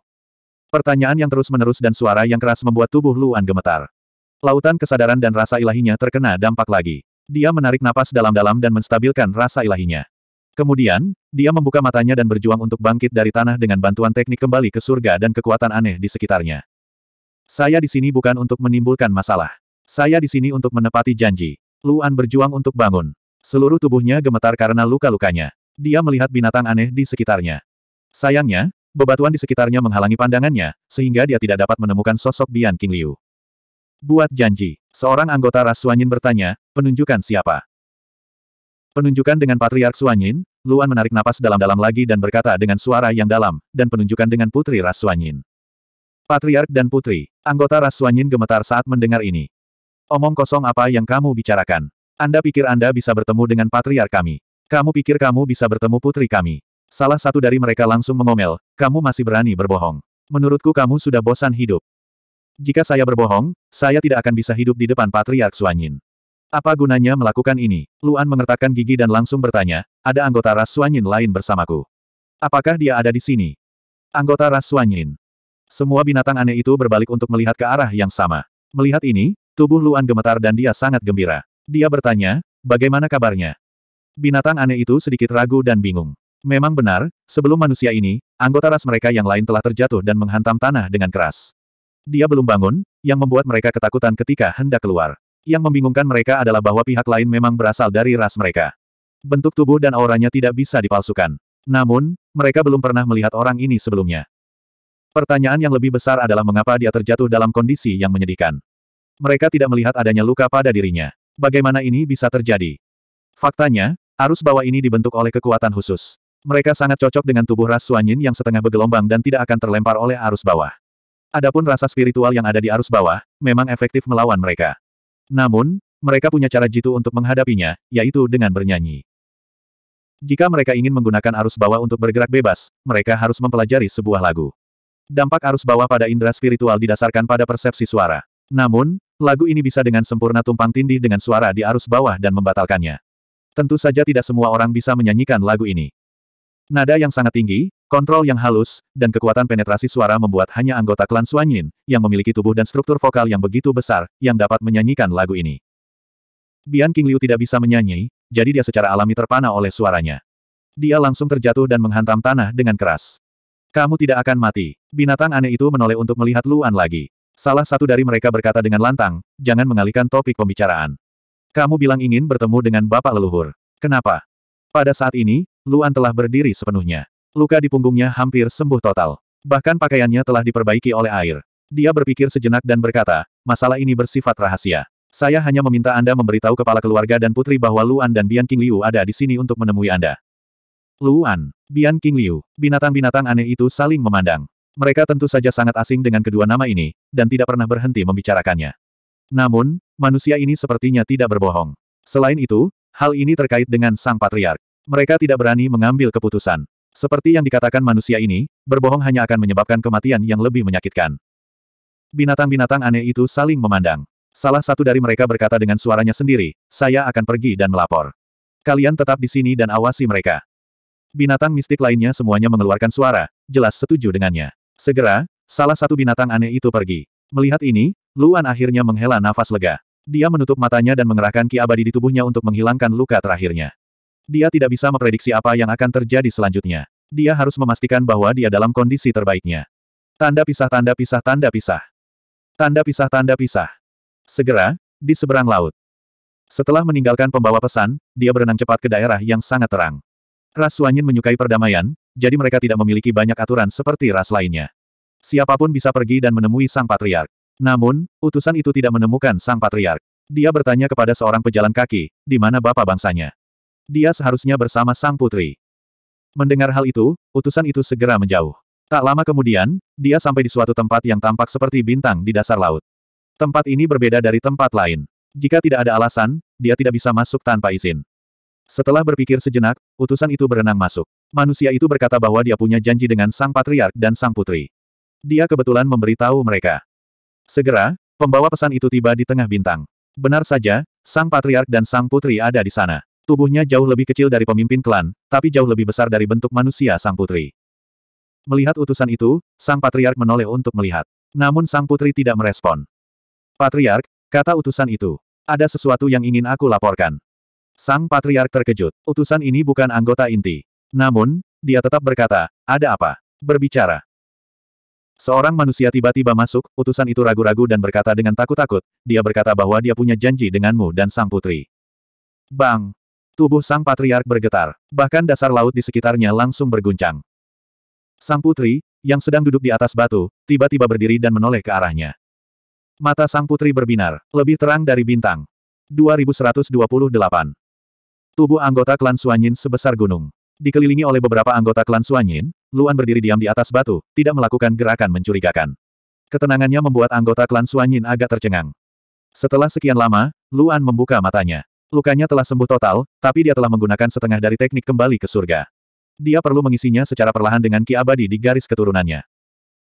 Pertanyaan yang terus-menerus dan suara yang keras membuat tubuh Luan gemetar. Lautan kesadaran dan rasa ilahinya terkena dampak lagi. Dia menarik napas dalam-dalam dan menstabilkan rasa ilahinya. Kemudian, dia membuka matanya dan berjuang untuk bangkit dari tanah dengan bantuan teknik kembali ke surga dan kekuatan aneh di sekitarnya. Saya di sini bukan untuk menimbulkan masalah. Saya di sini untuk menepati janji. Luan berjuang untuk bangun. Seluruh tubuhnya gemetar karena luka-lukanya. Dia melihat binatang aneh di sekitarnya. Sayangnya, bebatuan di sekitarnya menghalangi pandangannya, sehingga dia tidak dapat menemukan sosok Bian King Liu. Buat janji, seorang anggota ras Suanyin bertanya, penunjukan siapa? Penunjukan dengan Patriark Suanyin, Luan menarik napas dalam-dalam lagi dan berkata dengan suara yang dalam, dan penunjukan dengan Putri Rasuanyin. Patriark dan Putri, anggota Rasuanyin gemetar saat mendengar ini. Omong kosong apa yang kamu bicarakan? Anda pikir Anda bisa bertemu dengan Patriark kami? Kamu pikir kamu bisa bertemu Putri kami? Salah satu dari mereka langsung mengomel, kamu masih berani berbohong. Menurutku kamu sudah bosan hidup. Jika saya berbohong, saya tidak akan bisa hidup di depan Patriark Suanyin. Apa gunanya melakukan ini? Luan mengertakkan gigi dan langsung bertanya, ada anggota ras Suanyin lain bersamaku. Apakah dia ada di sini? Anggota ras Suanyin. Semua binatang aneh itu berbalik untuk melihat ke arah yang sama. Melihat ini, tubuh Luan gemetar dan dia sangat gembira. Dia bertanya, bagaimana kabarnya? Binatang aneh itu sedikit ragu dan bingung. Memang benar, sebelum manusia ini, anggota ras mereka yang lain telah terjatuh dan menghantam tanah dengan keras. Dia belum bangun, yang membuat mereka ketakutan ketika hendak keluar. Yang membingungkan mereka adalah bahwa pihak lain memang berasal dari ras mereka. Bentuk tubuh dan auranya tidak bisa dipalsukan. Namun, mereka belum pernah melihat orang ini sebelumnya. Pertanyaan yang lebih besar adalah mengapa dia terjatuh dalam kondisi yang menyedihkan. Mereka tidak melihat adanya luka pada dirinya. Bagaimana ini bisa terjadi? Faktanya, arus bawah ini dibentuk oleh kekuatan khusus. Mereka sangat cocok dengan tubuh ras Suanyin yang setengah bergelombang dan tidak akan terlempar oleh arus bawah. Adapun rasa spiritual yang ada di arus bawah, memang efektif melawan mereka. Namun, mereka punya cara jitu untuk menghadapinya, yaitu dengan bernyanyi. Jika mereka ingin menggunakan arus bawah untuk bergerak bebas, mereka harus mempelajari sebuah lagu. Dampak arus bawah pada indera spiritual didasarkan pada persepsi suara. Namun, lagu ini bisa dengan sempurna tumpang tindih dengan suara di arus bawah dan membatalkannya. Tentu saja tidak semua orang bisa menyanyikan lagu ini. Nada yang sangat tinggi, Kontrol yang halus, dan kekuatan penetrasi suara membuat hanya anggota klan Suanyin, yang memiliki tubuh dan struktur vokal yang begitu besar, yang dapat menyanyikan lagu ini. Bian King Liu tidak bisa menyanyi, jadi dia secara alami terpana oleh suaranya. Dia langsung terjatuh dan menghantam tanah dengan keras. Kamu tidak akan mati. Binatang aneh itu menoleh untuk melihat Luan lagi. Salah satu dari mereka berkata dengan lantang, jangan mengalihkan topik pembicaraan. Kamu bilang ingin bertemu dengan bapak leluhur. Kenapa? Pada saat ini, Luan telah berdiri sepenuhnya. Luka di punggungnya hampir sembuh total. Bahkan pakaiannya telah diperbaiki oleh air. Dia berpikir sejenak dan berkata, masalah ini bersifat rahasia. Saya hanya meminta Anda memberitahu kepala keluarga dan putri bahwa Luan dan Bian King Liu ada di sini untuk menemui Anda. Luan, Bian King Liu, binatang-binatang aneh itu saling memandang. Mereka tentu saja sangat asing dengan kedua nama ini, dan tidak pernah berhenti membicarakannya. Namun, manusia ini sepertinya tidak berbohong. Selain itu, hal ini terkait dengan sang patriark. Mereka tidak berani mengambil keputusan. Seperti yang dikatakan manusia ini, berbohong hanya akan menyebabkan kematian yang lebih menyakitkan. Binatang-binatang aneh itu saling memandang. Salah satu dari mereka berkata dengan suaranya sendiri, saya akan pergi dan melapor. Kalian tetap di sini dan awasi mereka. Binatang mistik lainnya semuanya mengeluarkan suara, jelas setuju dengannya. Segera, salah satu binatang aneh itu pergi. Melihat ini, Luan akhirnya menghela nafas lega. Dia menutup matanya dan mengerahkan ki abadi di tubuhnya untuk menghilangkan luka terakhirnya. Dia tidak bisa memprediksi apa yang akan terjadi selanjutnya. Dia harus memastikan bahwa dia dalam kondisi terbaiknya. Tanda pisah tanda pisah tanda pisah. Tanda pisah tanda pisah. Segera, di seberang laut. Setelah meninggalkan pembawa pesan, dia berenang cepat ke daerah yang sangat terang. Ras Suanyin menyukai perdamaian, jadi mereka tidak memiliki banyak aturan seperti ras lainnya. Siapapun bisa pergi dan menemui sang patriark. Namun, utusan itu tidak menemukan sang patriark. Dia bertanya kepada seorang pejalan kaki, di mana bapak bangsanya. Dia seharusnya bersama sang putri. Mendengar hal itu, utusan itu segera menjauh. Tak lama kemudian, dia sampai di suatu tempat yang tampak seperti bintang di dasar laut. Tempat ini berbeda dari tempat lain. Jika tidak ada alasan, dia tidak bisa masuk tanpa izin. Setelah berpikir sejenak, utusan itu berenang masuk. Manusia itu berkata bahwa dia punya janji dengan sang patriark dan sang putri. Dia kebetulan memberitahu mereka. Segera, pembawa pesan itu tiba di tengah bintang. Benar saja, sang patriark dan sang putri ada di sana. Tubuhnya jauh lebih kecil dari pemimpin klan, tapi jauh lebih besar dari bentuk manusia sang putri. Melihat utusan itu, sang patriark menoleh untuk melihat. Namun sang putri tidak merespon. Patriark, kata utusan itu. Ada sesuatu yang ingin aku laporkan. Sang patriark terkejut. Utusan ini bukan anggota inti. Namun, dia tetap berkata, ada apa? Berbicara. Seorang manusia tiba-tiba masuk, utusan itu ragu-ragu dan berkata dengan takut-takut, dia berkata bahwa dia punya janji denganmu dan sang putri. Bang! Tubuh sang patriark bergetar, bahkan dasar laut di sekitarnya langsung berguncang. Sang putri, yang sedang duduk di atas batu, tiba-tiba berdiri dan menoleh ke arahnya. Mata sang putri berbinar, lebih terang dari bintang. 2128. Tubuh anggota klan Suanyin sebesar gunung. Dikelilingi oleh beberapa anggota klan Suanyin, Luan berdiri diam di atas batu, tidak melakukan gerakan mencurigakan. Ketenangannya membuat anggota klan Suanyin agak tercengang. Setelah sekian lama, Luan membuka matanya. Lukanya telah sembuh total, tapi dia telah menggunakan setengah dari teknik kembali ke surga. Dia perlu mengisinya secara perlahan dengan ki abadi di garis keturunannya.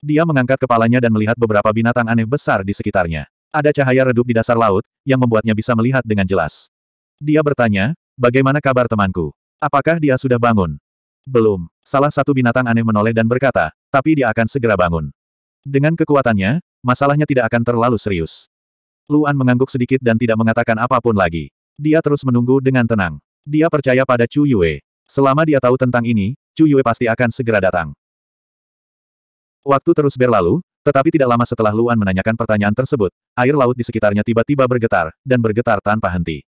Dia mengangkat kepalanya dan melihat beberapa binatang aneh besar di sekitarnya. Ada cahaya redup di dasar laut, yang membuatnya bisa melihat dengan jelas. Dia bertanya, bagaimana kabar temanku? Apakah dia sudah bangun? Belum. Salah satu binatang aneh menoleh dan berkata, tapi dia akan segera bangun. Dengan kekuatannya, masalahnya tidak akan terlalu serius. Luan mengangguk sedikit dan tidak mengatakan apapun lagi. Dia terus menunggu dengan tenang. Dia percaya pada Chu Yue. Selama dia tahu tentang ini, Chu Yue pasti akan segera datang. Waktu terus berlalu, tetapi tidak lama setelah Luan menanyakan pertanyaan tersebut, air laut di sekitarnya tiba-tiba bergetar, dan bergetar tanpa henti.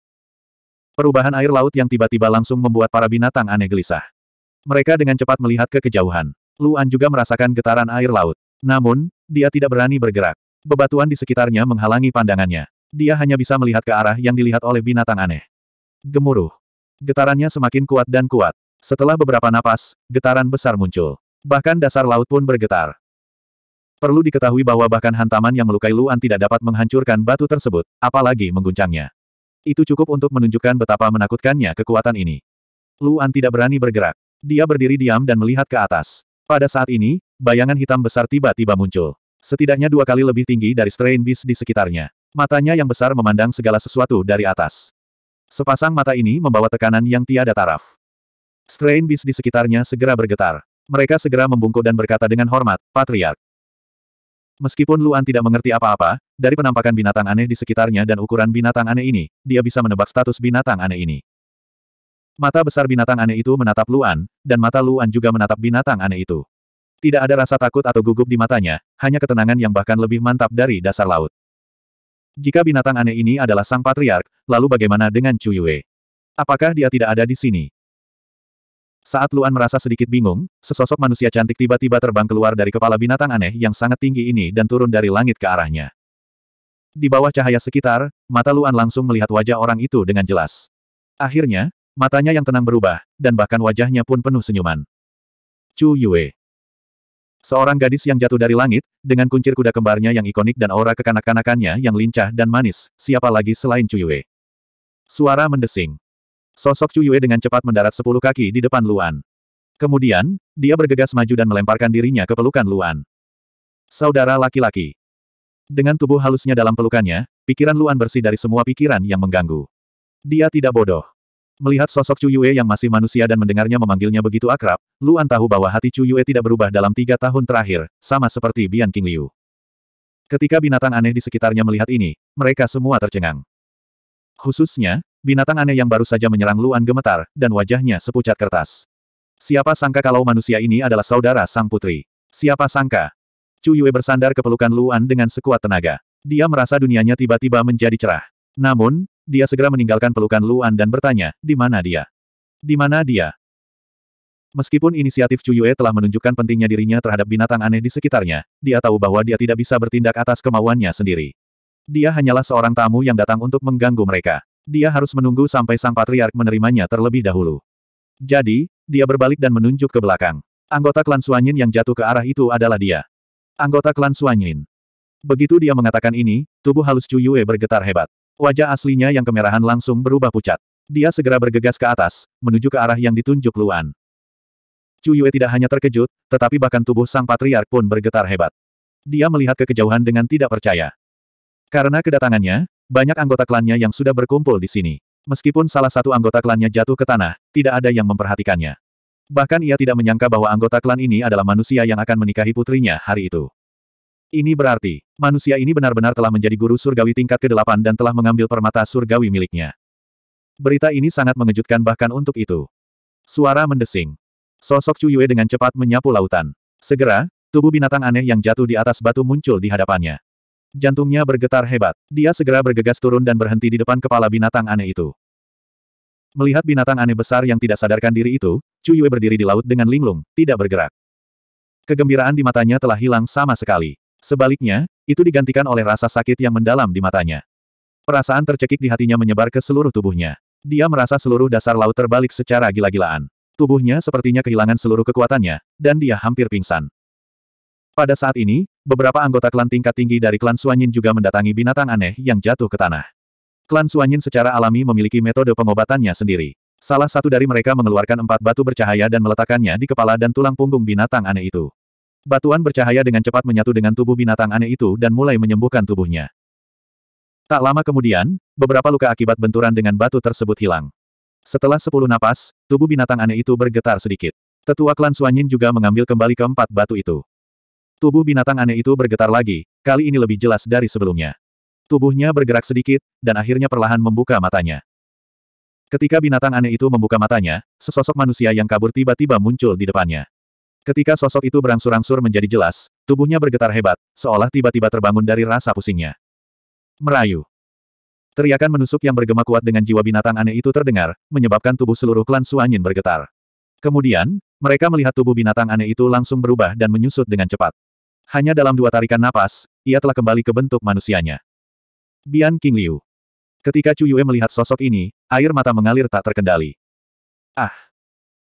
Perubahan air laut yang tiba-tiba langsung membuat para binatang aneh gelisah. Mereka dengan cepat melihat ke kejauhan. Luan juga merasakan getaran air laut. Namun, dia tidak berani bergerak. Bebatuan di sekitarnya menghalangi pandangannya. Dia hanya bisa melihat ke arah yang dilihat oleh binatang aneh. Gemuruh. Getarannya semakin kuat dan kuat. Setelah beberapa napas, getaran besar muncul. Bahkan dasar laut pun bergetar. Perlu diketahui bahwa bahkan hantaman yang melukai Luan tidak dapat menghancurkan batu tersebut, apalagi mengguncangnya. Itu cukup untuk menunjukkan betapa menakutkannya kekuatan ini. Luan tidak berani bergerak. Dia berdiri diam dan melihat ke atas. Pada saat ini, bayangan hitam besar tiba-tiba muncul. Setidaknya dua kali lebih tinggi dari strain bis di sekitarnya. Matanya yang besar memandang segala sesuatu dari atas. Sepasang mata ini membawa tekanan yang tiada taraf. Strain bis di sekitarnya segera bergetar. Mereka segera membungkuk dan berkata dengan hormat, Patriark. Meskipun Luan tidak mengerti apa-apa, dari penampakan binatang aneh di sekitarnya dan ukuran binatang aneh ini, dia bisa menebak status binatang aneh ini. Mata besar binatang aneh itu menatap Luan, dan mata Luan juga menatap binatang aneh itu. Tidak ada rasa takut atau gugup di matanya, hanya ketenangan yang bahkan lebih mantap dari dasar laut. Jika binatang aneh ini adalah sang patriark, lalu bagaimana dengan Chu Yue? Apakah dia tidak ada di sini? Saat Luan merasa sedikit bingung, sesosok manusia cantik tiba-tiba terbang keluar dari kepala binatang aneh yang sangat tinggi ini dan turun dari langit ke arahnya. Di bawah cahaya sekitar, mata Luan langsung melihat wajah orang itu dengan jelas. Akhirnya, matanya yang tenang berubah, dan bahkan wajahnya pun penuh senyuman. Chu Yue. Seorang gadis yang jatuh dari langit, dengan kuncir kuda kembarnya yang ikonik dan aura kekanak-kanakannya yang lincah dan manis, siapa lagi selain Cuyue? Suara mendesing. Sosok Cuyue dengan cepat mendarat sepuluh kaki di depan Luan. Kemudian, dia bergegas maju dan melemparkan dirinya ke pelukan Luan. Saudara laki-laki. Dengan tubuh halusnya dalam pelukannya, pikiran Luan bersih dari semua pikiran yang mengganggu. Dia tidak bodoh. Melihat sosok Chu Yue yang masih manusia dan mendengarnya memanggilnya begitu akrab, Luan tahu bahwa hati Chu Yue tidak berubah dalam tiga tahun terakhir, sama seperti Bian King Liu. Ketika binatang aneh di sekitarnya melihat ini, mereka semua tercengang. Khususnya, binatang aneh yang baru saja menyerang Luan gemetar, dan wajahnya sepucat kertas. Siapa sangka kalau manusia ini adalah saudara sang putri? Siapa sangka? Chu Yue bersandar ke pelukan Luan dengan sekuat tenaga. Dia merasa dunianya tiba-tiba menjadi cerah. Namun, dia segera meninggalkan pelukan Luan dan bertanya, di mana dia? Di mana dia? Meskipun inisiatif Cuyue telah menunjukkan pentingnya dirinya terhadap binatang aneh di sekitarnya, dia tahu bahwa dia tidak bisa bertindak atas kemauannya sendiri. Dia hanyalah seorang tamu yang datang untuk mengganggu mereka. Dia harus menunggu sampai sang patriark menerimanya terlebih dahulu. Jadi, dia berbalik dan menunjuk ke belakang. Anggota klan Suanyin yang jatuh ke arah itu adalah dia. Anggota klan Suanyin. Begitu dia mengatakan ini, tubuh halus Cuyue bergetar hebat. Wajah aslinya yang kemerahan langsung berubah pucat. Dia segera bergegas ke atas, menuju ke arah yang ditunjuk Luan. Chu Yue tidak hanya terkejut, tetapi bahkan tubuh sang patriark pun bergetar hebat. Dia melihat ke kejauhan dengan tidak percaya. Karena kedatangannya, banyak anggota klannya yang sudah berkumpul di sini. Meskipun salah satu anggota klannya jatuh ke tanah, tidak ada yang memperhatikannya. Bahkan ia tidak menyangka bahwa anggota klan ini adalah manusia yang akan menikahi putrinya hari itu. Ini berarti, manusia ini benar-benar telah menjadi guru surgawi tingkat ke-8 dan telah mengambil permata surgawi miliknya. Berita ini sangat mengejutkan bahkan untuk itu. Suara mendesing. Sosok Chu dengan cepat menyapu lautan. Segera, tubuh binatang aneh yang jatuh di atas batu muncul di hadapannya. Jantungnya bergetar hebat. Dia segera bergegas turun dan berhenti di depan kepala binatang aneh itu. Melihat binatang aneh besar yang tidak sadarkan diri itu, Chu berdiri di laut dengan linglung, tidak bergerak. Kegembiraan di matanya telah hilang sama sekali. Sebaliknya, itu digantikan oleh rasa sakit yang mendalam di matanya. Perasaan tercekik di hatinya menyebar ke seluruh tubuhnya. Dia merasa seluruh dasar laut terbalik secara gila-gilaan. Tubuhnya sepertinya kehilangan seluruh kekuatannya, dan dia hampir pingsan. Pada saat ini, beberapa anggota klan tingkat tinggi dari klan Suanyin juga mendatangi binatang aneh yang jatuh ke tanah. Klan Suanyin secara alami memiliki metode pengobatannya sendiri. Salah satu dari mereka mengeluarkan empat batu bercahaya dan meletakkannya di kepala dan tulang punggung binatang aneh itu. Batuan bercahaya dengan cepat menyatu dengan tubuh binatang aneh itu dan mulai menyembuhkan tubuhnya. Tak lama kemudian, beberapa luka akibat benturan dengan batu tersebut hilang. Setelah sepuluh napas, tubuh binatang aneh itu bergetar sedikit. Tetua klan Suanyin juga mengambil kembali keempat batu itu. Tubuh binatang aneh itu bergetar lagi, kali ini lebih jelas dari sebelumnya. Tubuhnya bergerak sedikit, dan akhirnya perlahan membuka matanya. Ketika binatang aneh itu membuka matanya, sesosok manusia yang kabur tiba-tiba muncul di depannya. Ketika sosok itu berangsur-angsur menjadi jelas, tubuhnya bergetar hebat, seolah tiba-tiba terbangun dari rasa pusingnya. Merayu. Teriakan menusuk yang bergema kuat dengan jiwa binatang aneh itu terdengar, menyebabkan tubuh seluruh klan Suanyin bergetar. Kemudian, mereka melihat tubuh binatang aneh itu langsung berubah dan menyusut dengan cepat. Hanya dalam dua tarikan napas, ia telah kembali ke bentuk manusianya. Bian King Liu. Ketika Chu Yue melihat sosok ini, air mata mengalir tak terkendali. Ah!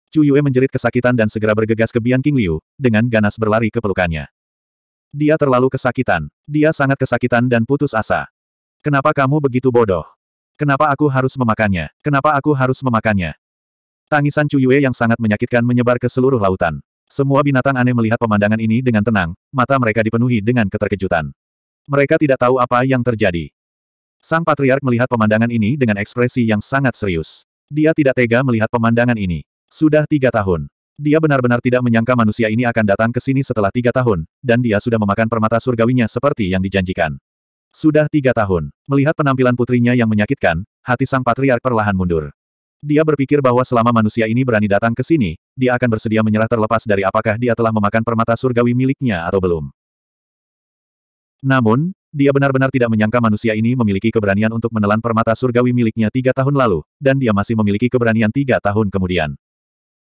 Chu Yue menjerit kesakitan dan segera bergegas ke Bian King Liu, dengan ganas berlari ke pelukannya. Dia terlalu kesakitan. Dia sangat kesakitan dan putus asa. Kenapa kamu begitu bodoh? Kenapa aku harus memakannya? Kenapa aku harus memakannya? Tangisan Chu Yue yang sangat menyakitkan menyebar ke seluruh lautan. Semua binatang aneh melihat pemandangan ini dengan tenang, mata mereka dipenuhi dengan keterkejutan. Mereka tidak tahu apa yang terjadi. Sang Patriark melihat pemandangan ini dengan ekspresi yang sangat serius. Dia tidak tega melihat pemandangan ini. Sudah tiga tahun. Dia benar-benar tidak menyangka manusia ini akan datang ke sini setelah tiga tahun, dan dia sudah memakan permata surgawinya seperti yang dijanjikan. Sudah tiga tahun, melihat penampilan putrinya yang menyakitkan, hati sang patriark perlahan mundur. Dia berpikir bahwa selama manusia ini berani datang ke sini, dia akan bersedia menyerah terlepas dari apakah dia telah memakan permata surgawi miliknya atau belum. Namun, dia benar-benar tidak menyangka manusia ini memiliki keberanian untuk menelan permata surgawi miliknya tiga tahun lalu, dan dia masih memiliki keberanian tiga tahun kemudian.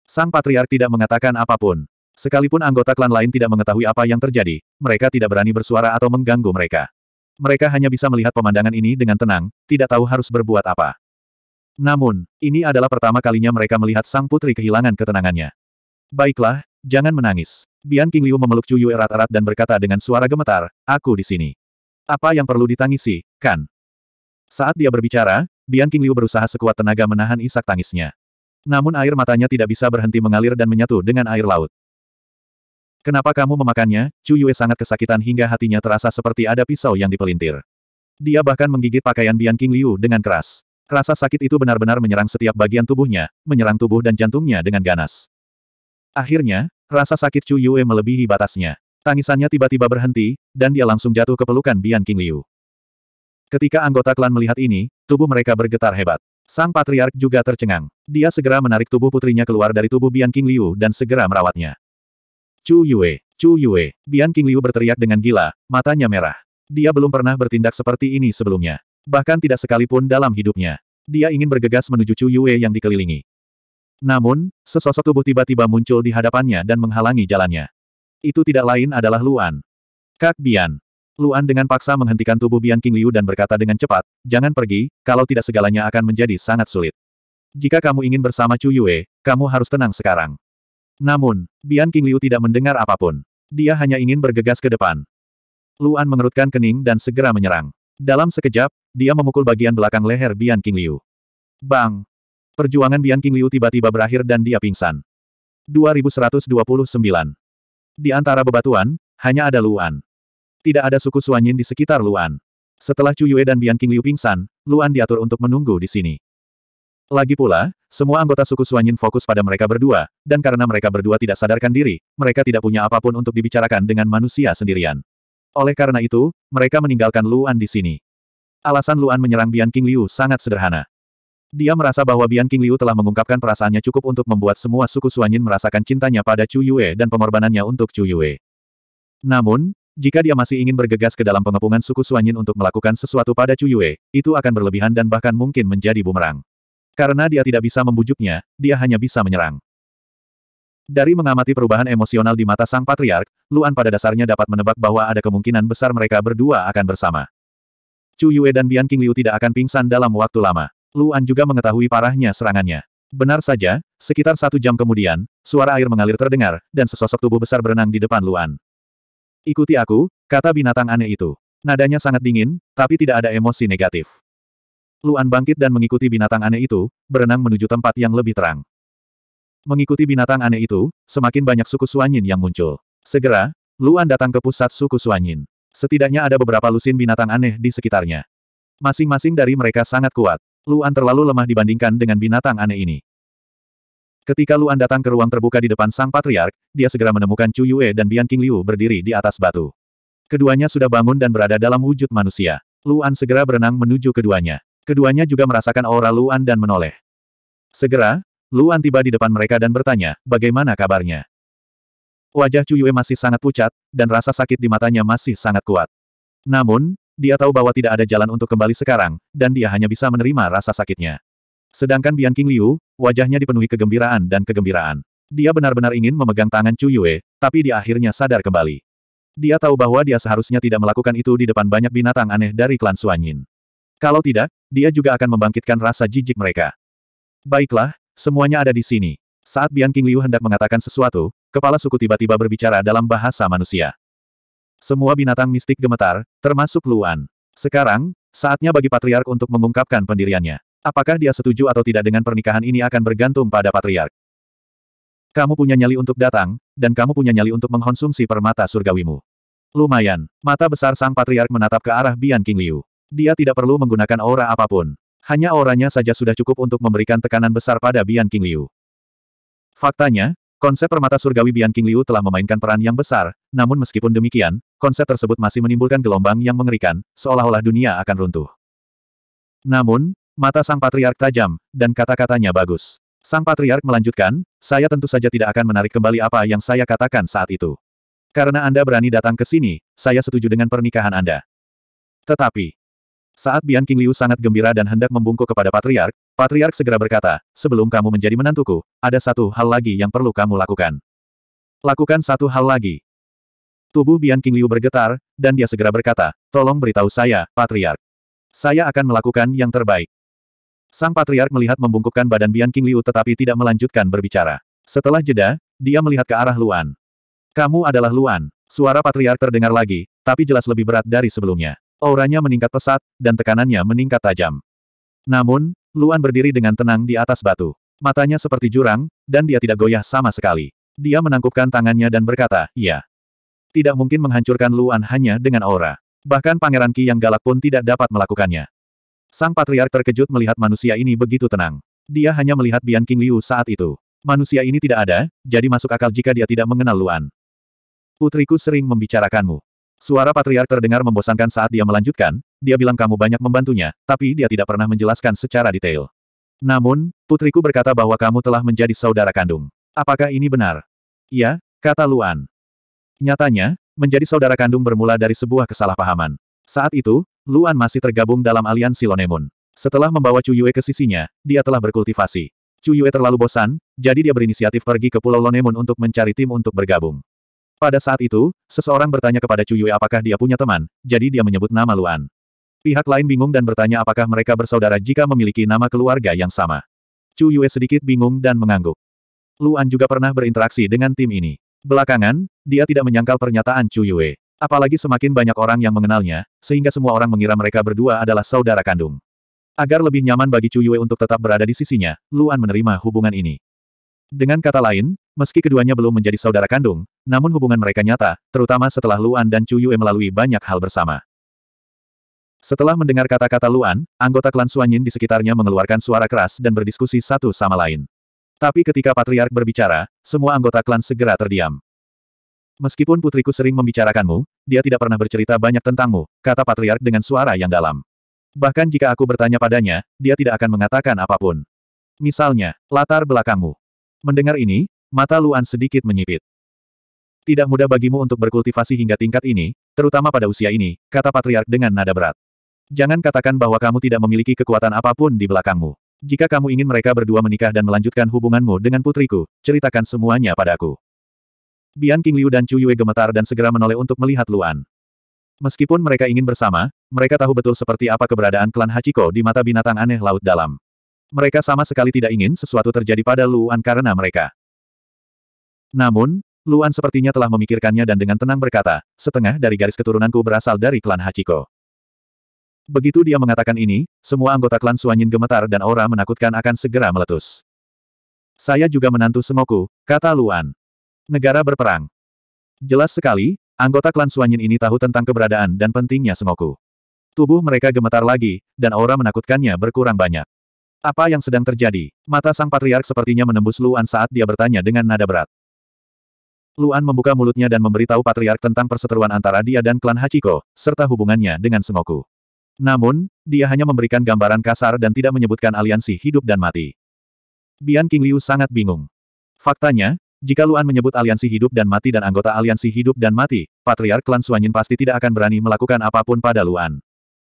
Sang Patriark tidak mengatakan apapun. Sekalipun anggota klan lain tidak mengetahui apa yang terjadi, mereka tidak berani bersuara atau mengganggu mereka. Mereka hanya bisa melihat pemandangan ini dengan tenang, tidak tahu harus berbuat apa. Namun, ini adalah pertama kalinya mereka melihat sang putri kehilangan ketenangannya. Baiklah, jangan menangis. Bian King Liu memeluk Chu Yu erat-erat dan berkata dengan suara gemetar, aku di sini. Apa yang perlu ditangisi, kan? Saat dia berbicara, Bian King Liu berusaha sekuat tenaga menahan isak tangisnya. Namun air matanya tidak bisa berhenti mengalir dan menyatu dengan air laut. Kenapa kamu memakannya? Chu Yue sangat kesakitan hingga hatinya terasa seperti ada pisau yang dipelintir. Dia bahkan menggigit pakaian Bian King Liu dengan keras. Rasa sakit itu benar-benar menyerang setiap bagian tubuhnya, menyerang tubuh dan jantungnya dengan ganas. Akhirnya, rasa sakit Chu Yue melebihi batasnya. Tangisannya tiba-tiba berhenti, dan dia langsung jatuh ke pelukan Bian King Liu. Ketika anggota klan melihat ini, tubuh mereka bergetar hebat. Sang patriark juga tercengang. Dia segera menarik tubuh putrinya keluar dari tubuh Bian King Liu dan segera merawatnya. Chu Yue, Chu Yue, Bian King Liu berteriak dengan gila, matanya merah. Dia belum pernah bertindak seperti ini sebelumnya. Bahkan tidak sekalipun dalam hidupnya. Dia ingin bergegas menuju Chu Yue yang dikelilingi. Namun, sesosok tubuh tiba-tiba muncul di hadapannya dan menghalangi jalannya. Itu tidak lain adalah Luan. Kak Bian, Luan dengan paksa menghentikan tubuh Bian King Liu dan berkata dengan cepat, jangan pergi, kalau tidak segalanya akan menjadi sangat sulit. Jika kamu ingin bersama Chu Yue, kamu harus tenang sekarang. Namun, Bian King Liu tidak mendengar apapun. Dia hanya ingin bergegas ke depan. Luan mengerutkan kening dan segera menyerang. Dalam sekejap, dia memukul bagian belakang leher Bian King Liu. Bang! Perjuangan Bian King Liu tiba-tiba berakhir dan dia pingsan. 2129. Di antara bebatuan, hanya ada Luan. Tidak ada suku Suanyin di sekitar Luan. Setelah Chu Yue dan Bian Qingliu pingsan, Luan diatur untuk menunggu di sini. Lagi pula, semua anggota suku Suanyin fokus pada mereka berdua, dan karena mereka berdua tidak sadarkan diri, mereka tidak punya apapun untuk dibicarakan dengan manusia sendirian. Oleh karena itu, mereka meninggalkan Luan di sini. Alasan Luan menyerang Bian King Liu sangat sederhana. Dia merasa bahwa Bian King Liu telah mengungkapkan perasaannya cukup untuk membuat semua suku Suanyin merasakan cintanya pada Chu Yue dan pengorbanannya untuk Chu Yue. Namun, jika dia masih ingin bergegas ke dalam pengepungan suku Suanyin untuk melakukan sesuatu pada Chu Yue, itu akan berlebihan dan bahkan mungkin menjadi bumerang. Karena dia tidak bisa membujuknya, dia hanya bisa menyerang. Dari mengamati perubahan emosional di mata sang patriark, Luan pada dasarnya dapat menebak bahwa ada kemungkinan besar mereka berdua akan bersama. Chu Yue dan Bian King Liu tidak akan pingsan dalam waktu lama. Luan juga mengetahui parahnya serangannya. Benar saja, sekitar satu jam kemudian, suara air mengalir terdengar, dan sesosok tubuh besar berenang di depan Luan. Ikuti aku, kata binatang aneh itu. Nadanya sangat dingin, tapi tidak ada emosi negatif. Luan bangkit dan mengikuti binatang aneh itu, berenang menuju tempat yang lebih terang. Mengikuti binatang aneh itu, semakin banyak suku Suanyin yang muncul. Segera, Luan datang ke pusat suku Suanyin. Setidaknya ada beberapa lusin binatang aneh di sekitarnya. Masing-masing dari mereka sangat kuat. Luan terlalu lemah dibandingkan dengan binatang aneh ini. Ketika Luan datang ke ruang terbuka di depan sang patriark, dia segera menemukan Chu Yue dan Bian King Liu berdiri di atas batu. Keduanya sudah bangun dan berada dalam wujud manusia. Luan segera berenang menuju keduanya. Keduanya juga merasakan aura Luan dan menoleh. Segera, Luan tiba di depan mereka dan bertanya, bagaimana kabarnya? Wajah Chu Yue masih sangat pucat, dan rasa sakit di matanya masih sangat kuat. Namun, dia tahu bahwa tidak ada jalan untuk kembali sekarang, dan dia hanya bisa menerima rasa sakitnya. Sedangkan Bian King Liu, wajahnya dipenuhi kegembiraan dan kegembiraan. Dia benar-benar ingin memegang tangan Chu Yue, tapi dia akhirnya sadar kembali. Dia tahu bahwa dia seharusnya tidak melakukan itu di depan banyak binatang aneh dari klan Suanyin. Kalau tidak, dia juga akan membangkitkan rasa jijik mereka. Baiklah, semuanya ada di sini. Saat Bian King Liu hendak mengatakan sesuatu, kepala suku tiba-tiba berbicara dalam bahasa manusia. Semua binatang mistik gemetar, termasuk Luan. Sekarang, saatnya bagi patriark untuk mengungkapkan pendiriannya. Apakah dia setuju atau tidak dengan pernikahan ini akan bergantung pada patriark. Kamu punya nyali untuk datang, dan kamu punya nyali untuk mengkonsumsi permata surgawimu. Lumayan, mata besar sang patriark menatap ke arah Bian King Liu. Dia tidak perlu menggunakan aura apapun. Hanya auranya saja sudah cukup untuk memberikan tekanan besar pada Bian King Liu. Faktanya, konsep permata surgawi Bian King Liu telah memainkan peran yang besar, namun meskipun demikian, konsep tersebut masih menimbulkan gelombang yang mengerikan, seolah-olah dunia akan runtuh. Namun, Mata sang patriark tajam, dan kata-katanya bagus. Sang patriark melanjutkan, saya tentu saja tidak akan menarik kembali apa yang saya katakan saat itu. Karena Anda berani datang ke sini, saya setuju dengan pernikahan Anda. Tetapi, saat Bian King Liu sangat gembira dan hendak membungkuk kepada patriark, patriark segera berkata, sebelum kamu menjadi menantuku, ada satu hal lagi yang perlu kamu lakukan. Lakukan satu hal lagi. Tubuh Bian King Liu bergetar, dan dia segera berkata, tolong beritahu saya, patriark. Saya akan melakukan yang terbaik. Sang Patriark melihat membungkukkan badan Bian King Liu tetapi tidak melanjutkan berbicara. Setelah jeda, dia melihat ke arah Luan. Kamu adalah Luan. Suara Patriark terdengar lagi, tapi jelas lebih berat dari sebelumnya. Auranya meningkat pesat, dan tekanannya meningkat tajam. Namun, Luan berdiri dengan tenang di atas batu. Matanya seperti jurang, dan dia tidak goyah sama sekali. Dia menangkupkan tangannya dan berkata, ya. Tidak mungkin menghancurkan Luan hanya dengan aura. Bahkan Pangeran Ki yang galak pun tidak dapat melakukannya. Sang patriark terkejut melihat manusia ini begitu tenang. Dia hanya melihat Bian King Liu saat itu. Manusia ini tidak ada, jadi masuk akal jika dia tidak mengenal Luan. Putriku sering membicarakanmu. Suara patriark terdengar membosankan saat dia melanjutkan, dia bilang kamu banyak membantunya, tapi dia tidak pernah menjelaskan secara detail. Namun, putriku berkata bahwa kamu telah menjadi saudara kandung. Apakah ini benar? Ya, kata Luan. Nyatanya, menjadi saudara kandung bermula dari sebuah kesalahpahaman. Saat itu, Luan masih tergabung dalam aliansi Lonemun. Setelah membawa Chu Yue ke sisinya, dia telah berkultivasi. Chu Yue terlalu bosan, jadi dia berinisiatif pergi ke Pulau Lonemun untuk mencari tim untuk bergabung. Pada saat itu, seseorang bertanya kepada Chu Yue apakah dia punya teman, jadi dia menyebut nama Luan. Pihak lain bingung dan bertanya apakah mereka bersaudara jika memiliki nama keluarga yang sama. Chu Yue sedikit bingung dan mengangguk. Luan juga pernah berinteraksi dengan tim ini. Belakangan, dia tidak menyangkal pernyataan Chu Yue. Apalagi semakin banyak orang yang mengenalnya, sehingga semua orang mengira mereka berdua adalah saudara kandung. Agar lebih nyaman bagi Chu Yue untuk tetap berada di sisinya, Luan menerima hubungan ini. Dengan kata lain, meski keduanya belum menjadi saudara kandung, namun hubungan mereka nyata, terutama setelah Luan dan Chu Yue melalui banyak hal bersama. Setelah mendengar kata-kata Luan, anggota klan Suanyin di sekitarnya mengeluarkan suara keras dan berdiskusi satu sama lain. Tapi ketika patriark berbicara, semua anggota klan segera terdiam. Meskipun putriku sering membicarakanmu, dia tidak pernah bercerita banyak tentangmu, kata patriark dengan suara yang dalam. Bahkan jika aku bertanya padanya, dia tidak akan mengatakan apapun. Misalnya, latar belakangmu. Mendengar ini, mata Luan sedikit menyipit. Tidak mudah bagimu untuk berkultivasi hingga tingkat ini, terutama pada usia ini, kata patriark dengan nada berat. Jangan katakan bahwa kamu tidak memiliki kekuatan apapun di belakangmu. Jika kamu ingin mereka berdua menikah dan melanjutkan hubunganmu dengan putriku, ceritakan semuanya padaku. Bian King Liu dan Chu Yue gemetar dan segera menoleh untuk melihat Luan. Meskipun mereka ingin bersama, mereka tahu betul seperti apa keberadaan klan Hachiko di mata binatang aneh laut dalam. Mereka sama sekali tidak ingin sesuatu terjadi pada Luan karena mereka. Namun, Luan sepertinya telah memikirkannya dan dengan tenang berkata, setengah dari garis keturunanku berasal dari klan Hachiko. Begitu dia mengatakan ini, semua anggota klan Suanyin gemetar dan aura menakutkan akan segera meletus. Saya juga menantu Sengoku, kata Luan. Negara berperang. Jelas sekali, anggota klan Suanyin ini tahu tentang keberadaan dan pentingnya Sengoku. Tubuh mereka gemetar lagi, dan aura menakutkannya berkurang banyak. Apa yang sedang terjadi? Mata sang patriark sepertinya menembus Luan saat dia bertanya dengan nada berat. Luan membuka mulutnya dan memberitahu patriark tentang perseteruan antara dia dan klan Hachiko, serta hubungannya dengan Sengoku. Namun, dia hanya memberikan gambaran kasar dan tidak menyebutkan aliansi hidup dan mati. Bian King Liu sangat bingung. Faktanya, jika Luan menyebut aliansi hidup dan mati dan anggota aliansi hidup dan mati, Patriark Klan Suanyin pasti tidak akan berani melakukan apapun pada Luan.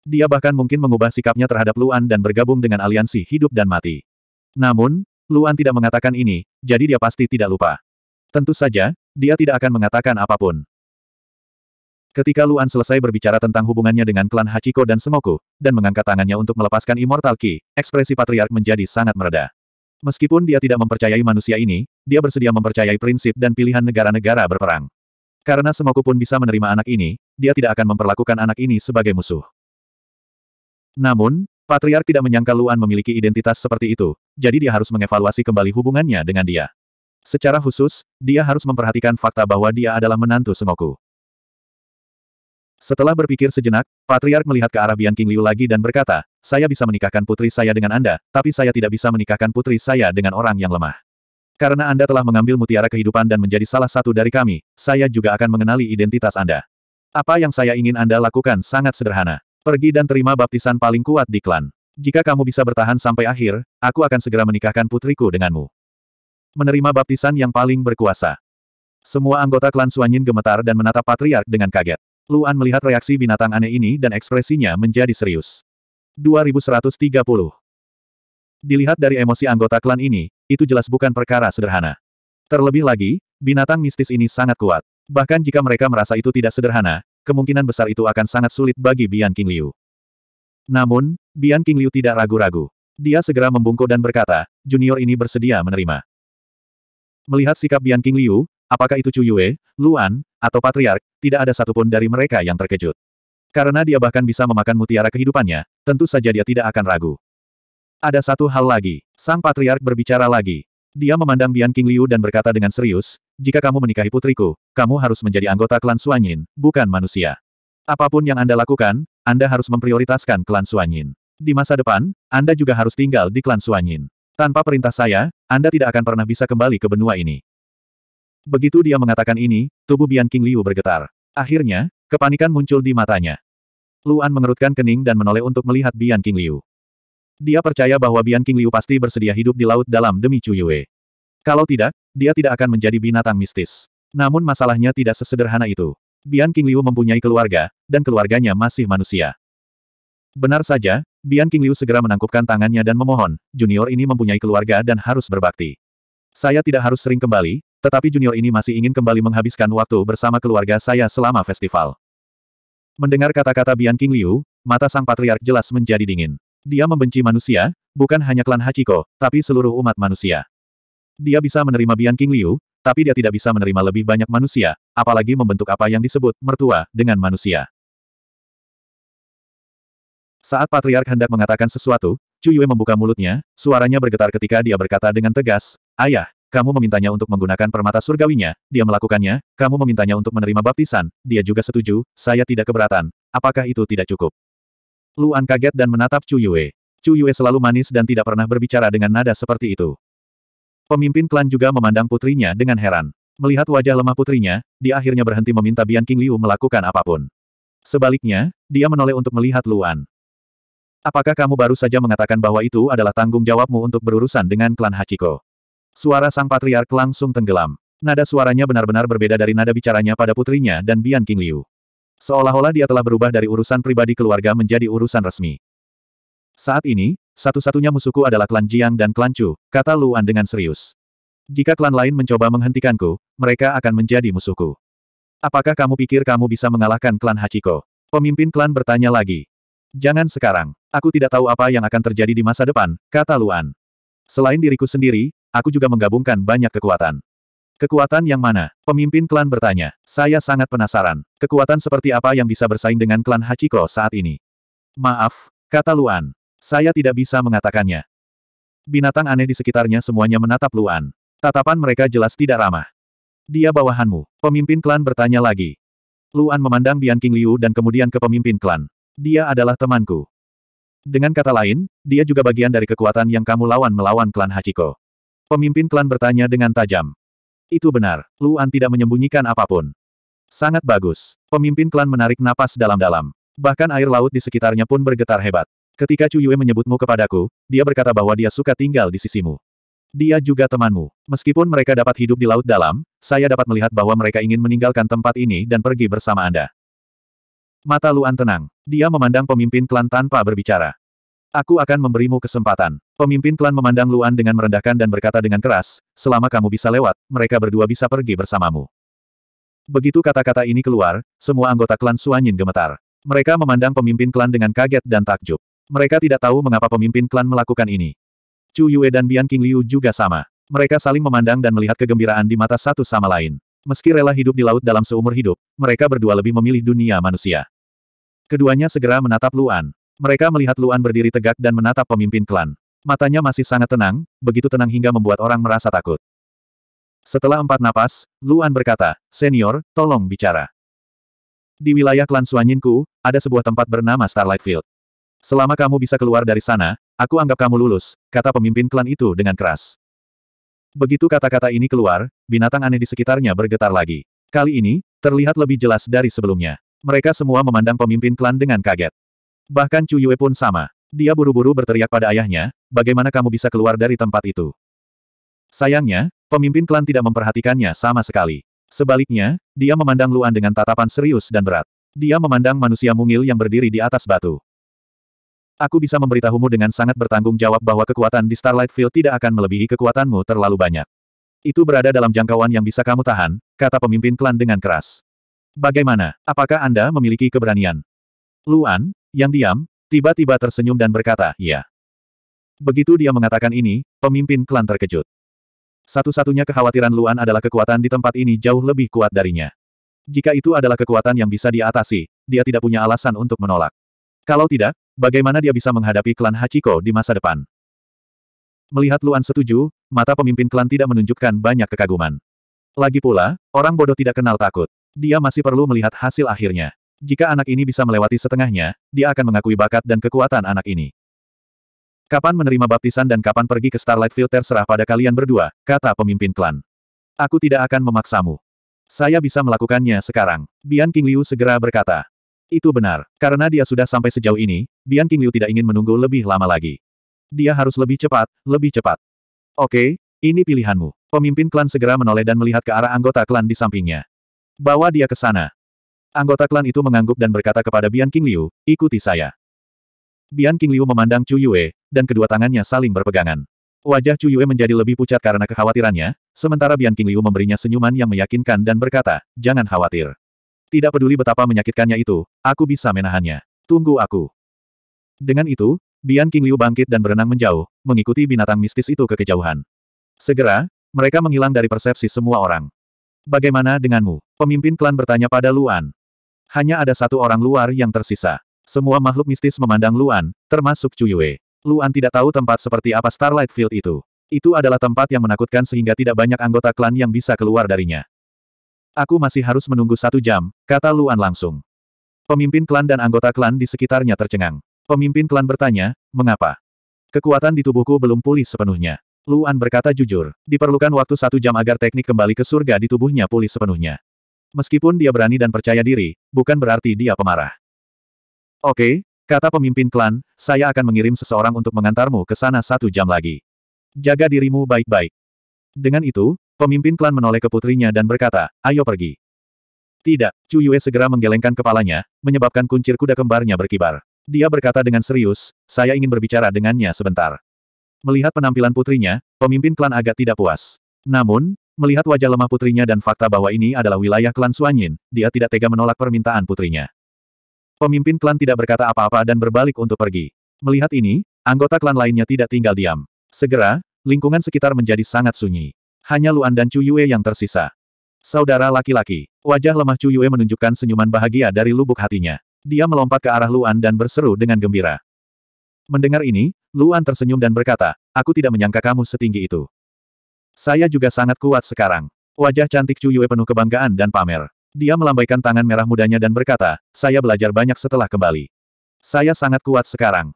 Dia bahkan mungkin mengubah sikapnya terhadap Luan dan bergabung dengan aliansi hidup dan mati. Namun, Luan tidak mengatakan ini, jadi dia pasti tidak lupa. Tentu saja, dia tidak akan mengatakan apapun. Ketika Luan selesai berbicara tentang hubungannya dengan klan Hachiko dan semoku, dan mengangkat tangannya untuk melepaskan Immortal Ki, ekspresi patriark menjadi sangat meredah. Meskipun dia tidak mempercayai manusia ini, dia bersedia mempercayai prinsip dan pilihan negara-negara berperang. Karena Semoku pun bisa menerima anak ini, dia tidak akan memperlakukan anak ini sebagai musuh. Namun, Patriark tidak menyangka Luan memiliki identitas seperti itu, jadi dia harus mengevaluasi kembali hubungannya dengan dia. Secara khusus, dia harus memperhatikan fakta bahwa dia adalah menantu Semoku. Setelah berpikir sejenak, Patriark melihat ke arah Bian King Liu lagi dan berkata, saya bisa menikahkan putri saya dengan Anda, tapi saya tidak bisa menikahkan putri saya dengan orang yang lemah. Karena Anda telah mengambil mutiara kehidupan dan menjadi salah satu dari kami, saya juga akan mengenali identitas Anda. Apa yang saya ingin Anda lakukan sangat sederhana. Pergi dan terima baptisan paling kuat di klan. Jika kamu bisa bertahan sampai akhir, aku akan segera menikahkan putriku denganmu. Menerima baptisan yang paling berkuasa. Semua anggota klan Suanyin gemetar dan menatap patriark dengan kaget. Luan melihat reaksi binatang aneh ini dan ekspresinya menjadi serius. 2130 Dilihat dari emosi anggota klan ini, itu jelas bukan perkara sederhana. Terlebih lagi, binatang mistis ini sangat kuat. Bahkan jika mereka merasa itu tidak sederhana, kemungkinan besar itu akan sangat sulit bagi Bian King Liu. Namun, Bian King Liu tidak ragu-ragu. Dia segera membungkuk dan berkata, junior ini bersedia menerima. Melihat sikap Bian King Liu, apakah itu Chu Yue, Luan, atau Patriark, tidak ada satupun dari mereka yang terkejut. Karena dia bahkan bisa memakan mutiara kehidupannya, tentu saja dia tidak akan ragu. Ada satu hal lagi, Sang Patriark berbicara lagi. Dia memandang Bian King Liu dan berkata dengan serius, jika kamu menikahi putriku, kamu harus menjadi anggota klan Suanyin, bukan manusia. Apapun yang Anda lakukan, Anda harus memprioritaskan klan Suanyin. Di masa depan, Anda juga harus tinggal di klan Suanyin. Tanpa perintah saya, Anda tidak akan pernah bisa kembali ke benua ini. Begitu dia mengatakan ini, tubuh Bian King Liu bergetar. Akhirnya, kepanikan muncul di matanya. Luan mengerutkan kening dan menoleh untuk melihat Bian King Liu. Dia percaya bahwa Bian King Liu pasti bersedia hidup di laut dalam demi Chu Yue. Kalau tidak, dia tidak akan menjadi binatang mistis. Namun masalahnya tidak sesederhana itu. Bian King Liu mempunyai keluarga, dan keluarganya masih manusia. Benar saja, Bian King Liu segera menangkupkan tangannya dan memohon, junior ini mempunyai keluarga dan harus berbakti. Saya tidak harus sering kembali, tetapi junior ini masih ingin kembali menghabiskan waktu bersama keluarga saya selama festival. Mendengar kata-kata Bian King Liu, mata sang patriark jelas menjadi dingin. Dia membenci manusia, bukan hanya klan Hachiko, tapi seluruh umat manusia. Dia bisa menerima Bian King Liu, tapi dia tidak bisa menerima lebih banyak manusia, apalagi membentuk apa yang disebut mertua dengan manusia. Saat patriark hendak mengatakan sesuatu, Cuyue membuka mulutnya, suaranya bergetar ketika dia berkata dengan tegas, Ayah, kamu memintanya untuk menggunakan permata surgawinya, dia melakukannya, kamu memintanya untuk menerima baptisan, dia juga setuju, saya tidak keberatan, apakah itu tidak cukup? Luan kaget dan menatap Chu Yue. Chu Yue selalu manis dan tidak pernah berbicara dengan nada seperti itu. Pemimpin klan juga memandang putrinya dengan heran. Melihat wajah lemah putrinya, dia akhirnya berhenti meminta Bian King Liu melakukan apapun. Sebaliknya, dia menoleh untuk melihat Luan. Apakah kamu baru saja mengatakan bahwa itu adalah tanggung jawabmu untuk berurusan dengan klan Hachiko? Suara sang patriark langsung tenggelam. Nada suaranya benar-benar berbeda dari nada bicaranya pada putrinya dan Bian King Liu. Seolah-olah dia telah berubah dari urusan pribadi keluarga menjadi urusan resmi. Saat ini, satu-satunya musuhku adalah klan Jiang dan klan Chu, kata Luan dengan serius. Jika klan lain mencoba menghentikanku, mereka akan menjadi musuhku. Apakah kamu pikir kamu bisa mengalahkan klan Hachiko? Pemimpin klan bertanya lagi. Jangan sekarang. Aku tidak tahu apa yang akan terjadi di masa depan, kata Luan. Selain diriku sendiri, Aku juga menggabungkan banyak kekuatan. Kekuatan yang mana? Pemimpin klan bertanya. Saya sangat penasaran. Kekuatan seperti apa yang bisa bersaing dengan klan Hachiko saat ini? Maaf, kata Luan. Saya tidak bisa mengatakannya. Binatang aneh di sekitarnya semuanya menatap Luan. Tatapan mereka jelas tidak ramah. Dia bawahanmu. Pemimpin klan bertanya lagi. Luan memandang Bian King Liu dan kemudian ke pemimpin klan. Dia adalah temanku. Dengan kata lain, dia juga bagian dari kekuatan yang kamu lawan melawan klan Hachiko. Pemimpin klan bertanya dengan tajam. Itu benar, Luan tidak menyembunyikan apapun. Sangat bagus. Pemimpin klan menarik napas dalam-dalam. Bahkan air laut di sekitarnya pun bergetar hebat. Ketika Chu Yue menyebutmu kepadaku, dia berkata bahwa dia suka tinggal di sisimu. Dia juga temanmu. Meskipun mereka dapat hidup di laut dalam, saya dapat melihat bahwa mereka ingin meninggalkan tempat ini dan pergi bersama Anda. Mata Luan tenang. Dia memandang pemimpin klan tanpa berbicara. Aku akan memberimu kesempatan. Pemimpin klan memandang Luan dengan merendahkan dan berkata dengan keras, selama kamu bisa lewat, mereka berdua bisa pergi bersamamu. Begitu kata-kata ini keluar, semua anggota klan Suanyin gemetar. Mereka memandang pemimpin klan dengan kaget dan takjub. Mereka tidak tahu mengapa pemimpin klan melakukan ini. Chu Yue dan Bian King Liu juga sama. Mereka saling memandang dan melihat kegembiraan di mata satu sama lain. Meski rela hidup di laut dalam seumur hidup, mereka berdua lebih memilih dunia manusia. Keduanya segera menatap Luan. Mereka melihat Luan berdiri tegak dan menatap pemimpin klan. Matanya masih sangat tenang, begitu tenang hingga membuat orang merasa takut. Setelah empat napas, Luan berkata, Senior, tolong bicara. Di wilayah klan Suanyinku, ada sebuah tempat bernama Starlight Field. Selama kamu bisa keluar dari sana, aku anggap kamu lulus, kata pemimpin klan itu dengan keras. Begitu kata-kata ini keluar, binatang aneh di sekitarnya bergetar lagi. Kali ini, terlihat lebih jelas dari sebelumnya. Mereka semua memandang pemimpin klan dengan kaget. Bahkan Chu Yue pun sama. Dia buru-buru berteriak pada ayahnya, bagaimana kamu bisa keluar dari tempat itu? Sayangnya, pemimpin klan tidak memperhatikannya sama sekali. Sebaliknya, dia memandang Luan dengan tatapan serius dan berat. Dia memandang manusia mungil yang berdiri di atas batu. Aku bisa memberitahumu dengan sangat bertanggung jawab bahwa kekuatan di Starlight Field tidak akan melebihi kekuatanmu terlalu banyak. Itu berada dalam jangkauan yang bisa kamu tahan, kata pemimpin klan dengan keras. Bagaimana, apakah Anda memiliki keberanian? Luan, yang diam, tiba-tiba tersenyum dan berkata, ya. Begitu dia mengatakan ini, pemimpin klan terkejut. Satu-satunya kekhawatiran Luan adalah kekuatan di tempat ini jauh lebih kuat darinya. Jika itu adalah kekuatan yang bisa diatasi, dia tidak punya alasan untuk menolak. Kalau tidak, bagaimana dia bisa menghadapi klan Hachiko di masa depan? Melihat Luan setuju, mata pemimpin klan tidak menunjukkan banyak kekaguman. Lagi pula, orang bodoh tidak kenal takut. Dia masih perlu melihat hasil akhirnya jika anak ini bisa melewati setengahnya, dia akan mengakui bakat dan kekuatan anak ini. Kapan menerima baptisan dan kapan pergi ke Starlight Filter serah pada kalian berdua, kata pemimpin klan. Aku tidak akan memaksamu. Saya bisa melakukannya sekarang. Bian King Liu segera berkata. Itu benar, karena dia sudah sampai sejauh ini, Bian King Liu tidak ingin menunggu lebih lama lagi. Dia harus lebih cepat, lebih cepat. Oke, ini pilihanmu. Pemimpin klan segera menoleh dan melihat ke arah anggota klan di sampingnya. Bawa dia ke sana. Anggota klan itu mengangguk dan berkata kepada Bian King Liu, ikuti saya. Bian King Liu memandang Chu Yue, dan kedua tangannya saling berpegangan. Wajah Chu Yue menjadi lebih pucat karena kekhawatirannya, sementara Bian King Liu memberinya senyuman yang meyakinkan dan berkata, jangan khawatir. Tidak peduli betapa menyakitkannya itu, aku bisa menahannya. Tunggu aku. Dengan itu, Bian King Liu bangkit dan berenang menjauh, mengikuti binatang mistis itu ke kejauhan. Segera, mereka menghilang dari persepsi semua orang. Bagaimana denganmu? Pemimpin klan bertanya pada Luan. Hanya ada satu orang luar yang tersisa. Semua makhluk mistis memandang Luan, termasuk Cuyue. Luan tidak tahu tempat seperti apa Starlight Field itu. Itu adalah tempat yang menakutkan sehingga tidak banyak anggota klan yang bisa keluar darinya. Aku masih harus menunggu satu jam, kata Luan langsung. Pemimpin klan dan anggota klan di sekitarnya tercengang. Pemimpin klan bertanya, mengapa? Kekuatan di tubuhku belum pulih sepenuhnya. Luan berkata jujur, diperlukan waktu satu jam agar teknik kembali ke surga di tubuhnya pulih sepenuhnya. Meskipun dia berani dan percaya diri, bukan berarti dia pemarah. Oke, kata pemimpin klan, saya akan mengirim seseorang untuk mengantarmu ke sana satu jam lagi. Jaga dirimu baik-baik. Dengan itu, pemimpin klan menoleh ke putrinya dan berkata, ayo pergi. Tidak, Chu Yue segera menggelengkan kepalanya, menyebabkan kuncir kuda kembarnya berkibar. Dia berkata dengan serius, saya ingin berbicara dengannya sebentar. Melihat penampilan putrinya, pemimpin klan agak tidak puas. Namun, Melihat wajah lemah putrinya dan fakta bahwa ini adalah wilayah klan Suanyin, dia tidak tega menolak permintaan putrinya. Pemimpin klan tidak berkata apa-apa dan berbalik untuk pergi. Melihat ini, anggota klan lainnya tidak tinggal diam. Segera, lingkungan sekitar menjadi sangat sunyi. Hanya Luan dan Chu yang tersisa. Saudara laki-laki, wajah lemah Chu menunjukkan senyuman bahagia dari lubuk hatinya. Dia melompat ke arah Luan dan berseru dengan gembira. Mendengar ini, Luan tersenyum dan berkata, aku tidak menyangka kamu setinggi itu. Saya juga sangat kuat sekarang. Wajah cantik Chu Yue penuh kebanggaan dan pamer. Dia melambaikan tangan merah mudanya dan berkata, saya belajar banyak setelah kembali. Saya sangat kuat sekarang.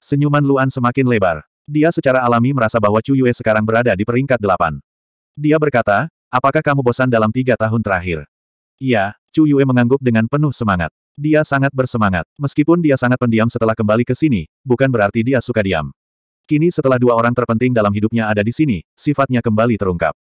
Senyuman Luan semakin lebar. Dia secara alami merasa bahwa Chu Yue sekarang berada di peringkat delapan. Dia berkata, apakah kamu bosan dalam tiga tahun terakhir? "Ya," Chu Yue mengangguk dengan penuh semangat. Dia sangat bersemangat. Meskipun dia sangat pendiam setelah kembali ke sini, bukan berarti dia suka diam. Kini setelah dua orang terpenting dalam hidupnya ada di sini, sifatnya kembali terungkap.